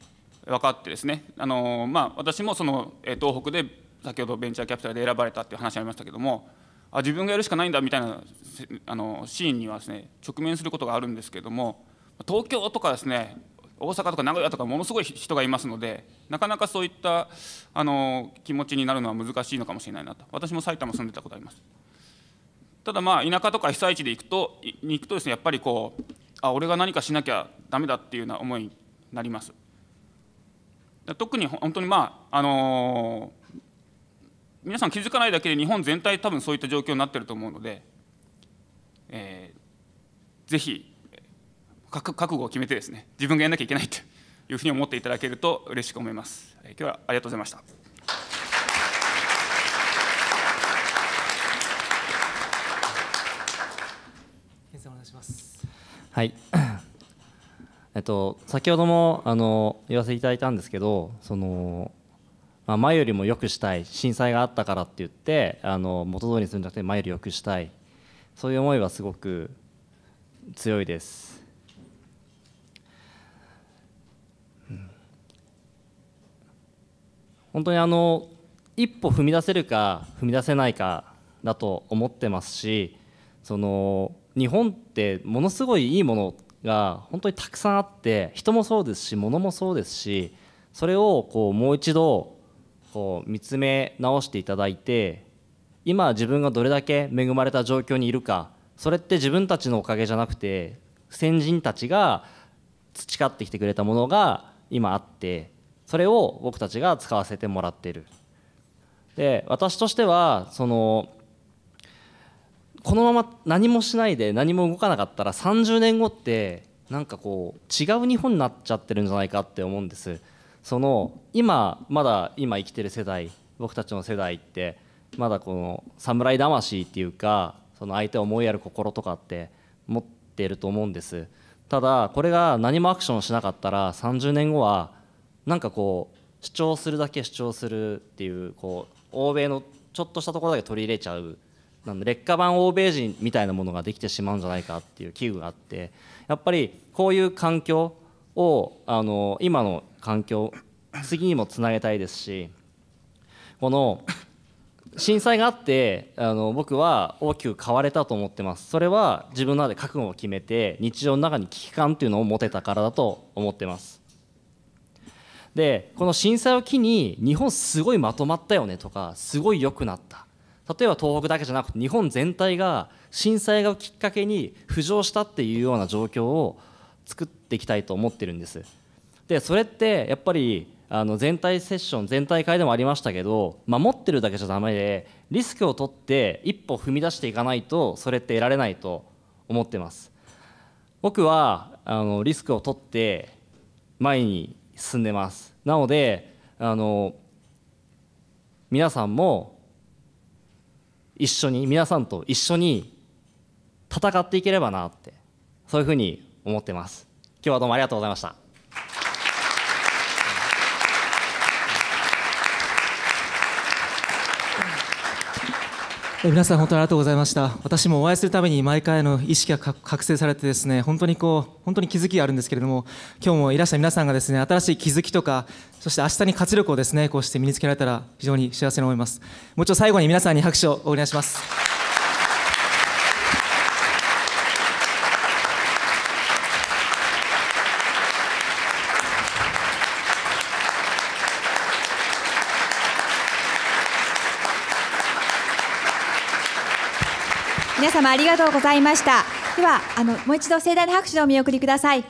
分かってですね、あのまあ、私もその東北で先ほどベンチャーキャピタルで選ばれたっていう話ありましたけどもあ自分がやるしかないんだみたいなあのシーンにはですね直面することがあるんですけれども東京とかですね大阪とか名古屋とかものすごい人がいますのでなかなかそういったあの気持ちになるのは難しいのかもしれないなと私も埼玉住んでたことありますただまあ田舎とか被災地で行くとに行くとですねやっぱりこうあ俺が何かしなきゃダメだっていうような思いになります特に本当にまああのー、皆さん気づかないだけで日本全体多分そういった状況になってると思うので、えー、ぜひ覚悟を決めてですね自分がやんなきゃいけないというふうに思っていただけると嬉しく思います。今日はありがとうございました。はい。えっと先ほどもあの言わせていただいたんですけど、そのまあ、前よりも良くしたい、震災があったからって言ってあの元通りにするんじゃなくて前より良くしたい、そういう思いはすごく強いです。本当にあの一歩踏み出せるか踏み出せないかだと思ってますしその日本ってものすごいいいものが本当にたくさんあって人もそうですし物もそうですしそれをこうもう一度こう見つめ直していただいて今自分がどれだけ恵まれた状況にいるかそれって自分たちのおかげじゃなくて先人たちが培ってきてくれたものが今あってそれを僕たちが使わせてもらっているで私としてはそのこのまま何もしないで何も動かなかったら30年後ってなんかこう違う日本になっちゃってるんじゃないかって思うんですその今まだ今生きてる世代僕たちの世代ってまだこの侍魂っていうかその相手を思いやる心とかって持ってると思うんですただこれが何もアクションしなかったら30年後はなんかこう主張するだけ主張するっていうこう欧米のちょっとしたところだけ取り入れちゃうなんで劣化版欧米人みたいなものができてしまうんじゃないかっていう危惧があってやっぱりこういう環境をあの今の環境次にもつなげたいですしこの震災があってあの僕は大きく変われたと思ってますそれは自分の中で覚悟を決めて日常の中に危機感というのを持てたからだと思ってますでこの震災を機に日本すごいまとまったよねとかすごい良くなった例えば東北だけじゃなくて日本全体が震災がきっかけに浮上したっていうような状況を作っていきたいと思ってるんですでそれってやっぱりあの全体セッション全体会でもありましたけど守ってるだけじゃダメでリスクを取って一歩踏み出していかないとそれって得られないと思ってます僕はあのリスクを取って前に進んでますなのであの皆さんも一緒に皆さんと一緒に戦っていければなってそういうふうに思ってます今日はどうもありがとうございました皆さん本当にありがとうございました私もお会いするために毎回の意識が覚醒されてですね本当にこう本当に気づきがあるんですけれども今日もいらっしゃる皆さんがですね新しい気づきとかそして明日に活力をですねこうして身につけられたら非常に幸せに思いますもう一度最後に皆さんに拍手をお願いしますありがとうございましたではあのもう一度盛大な拍手でお見送りください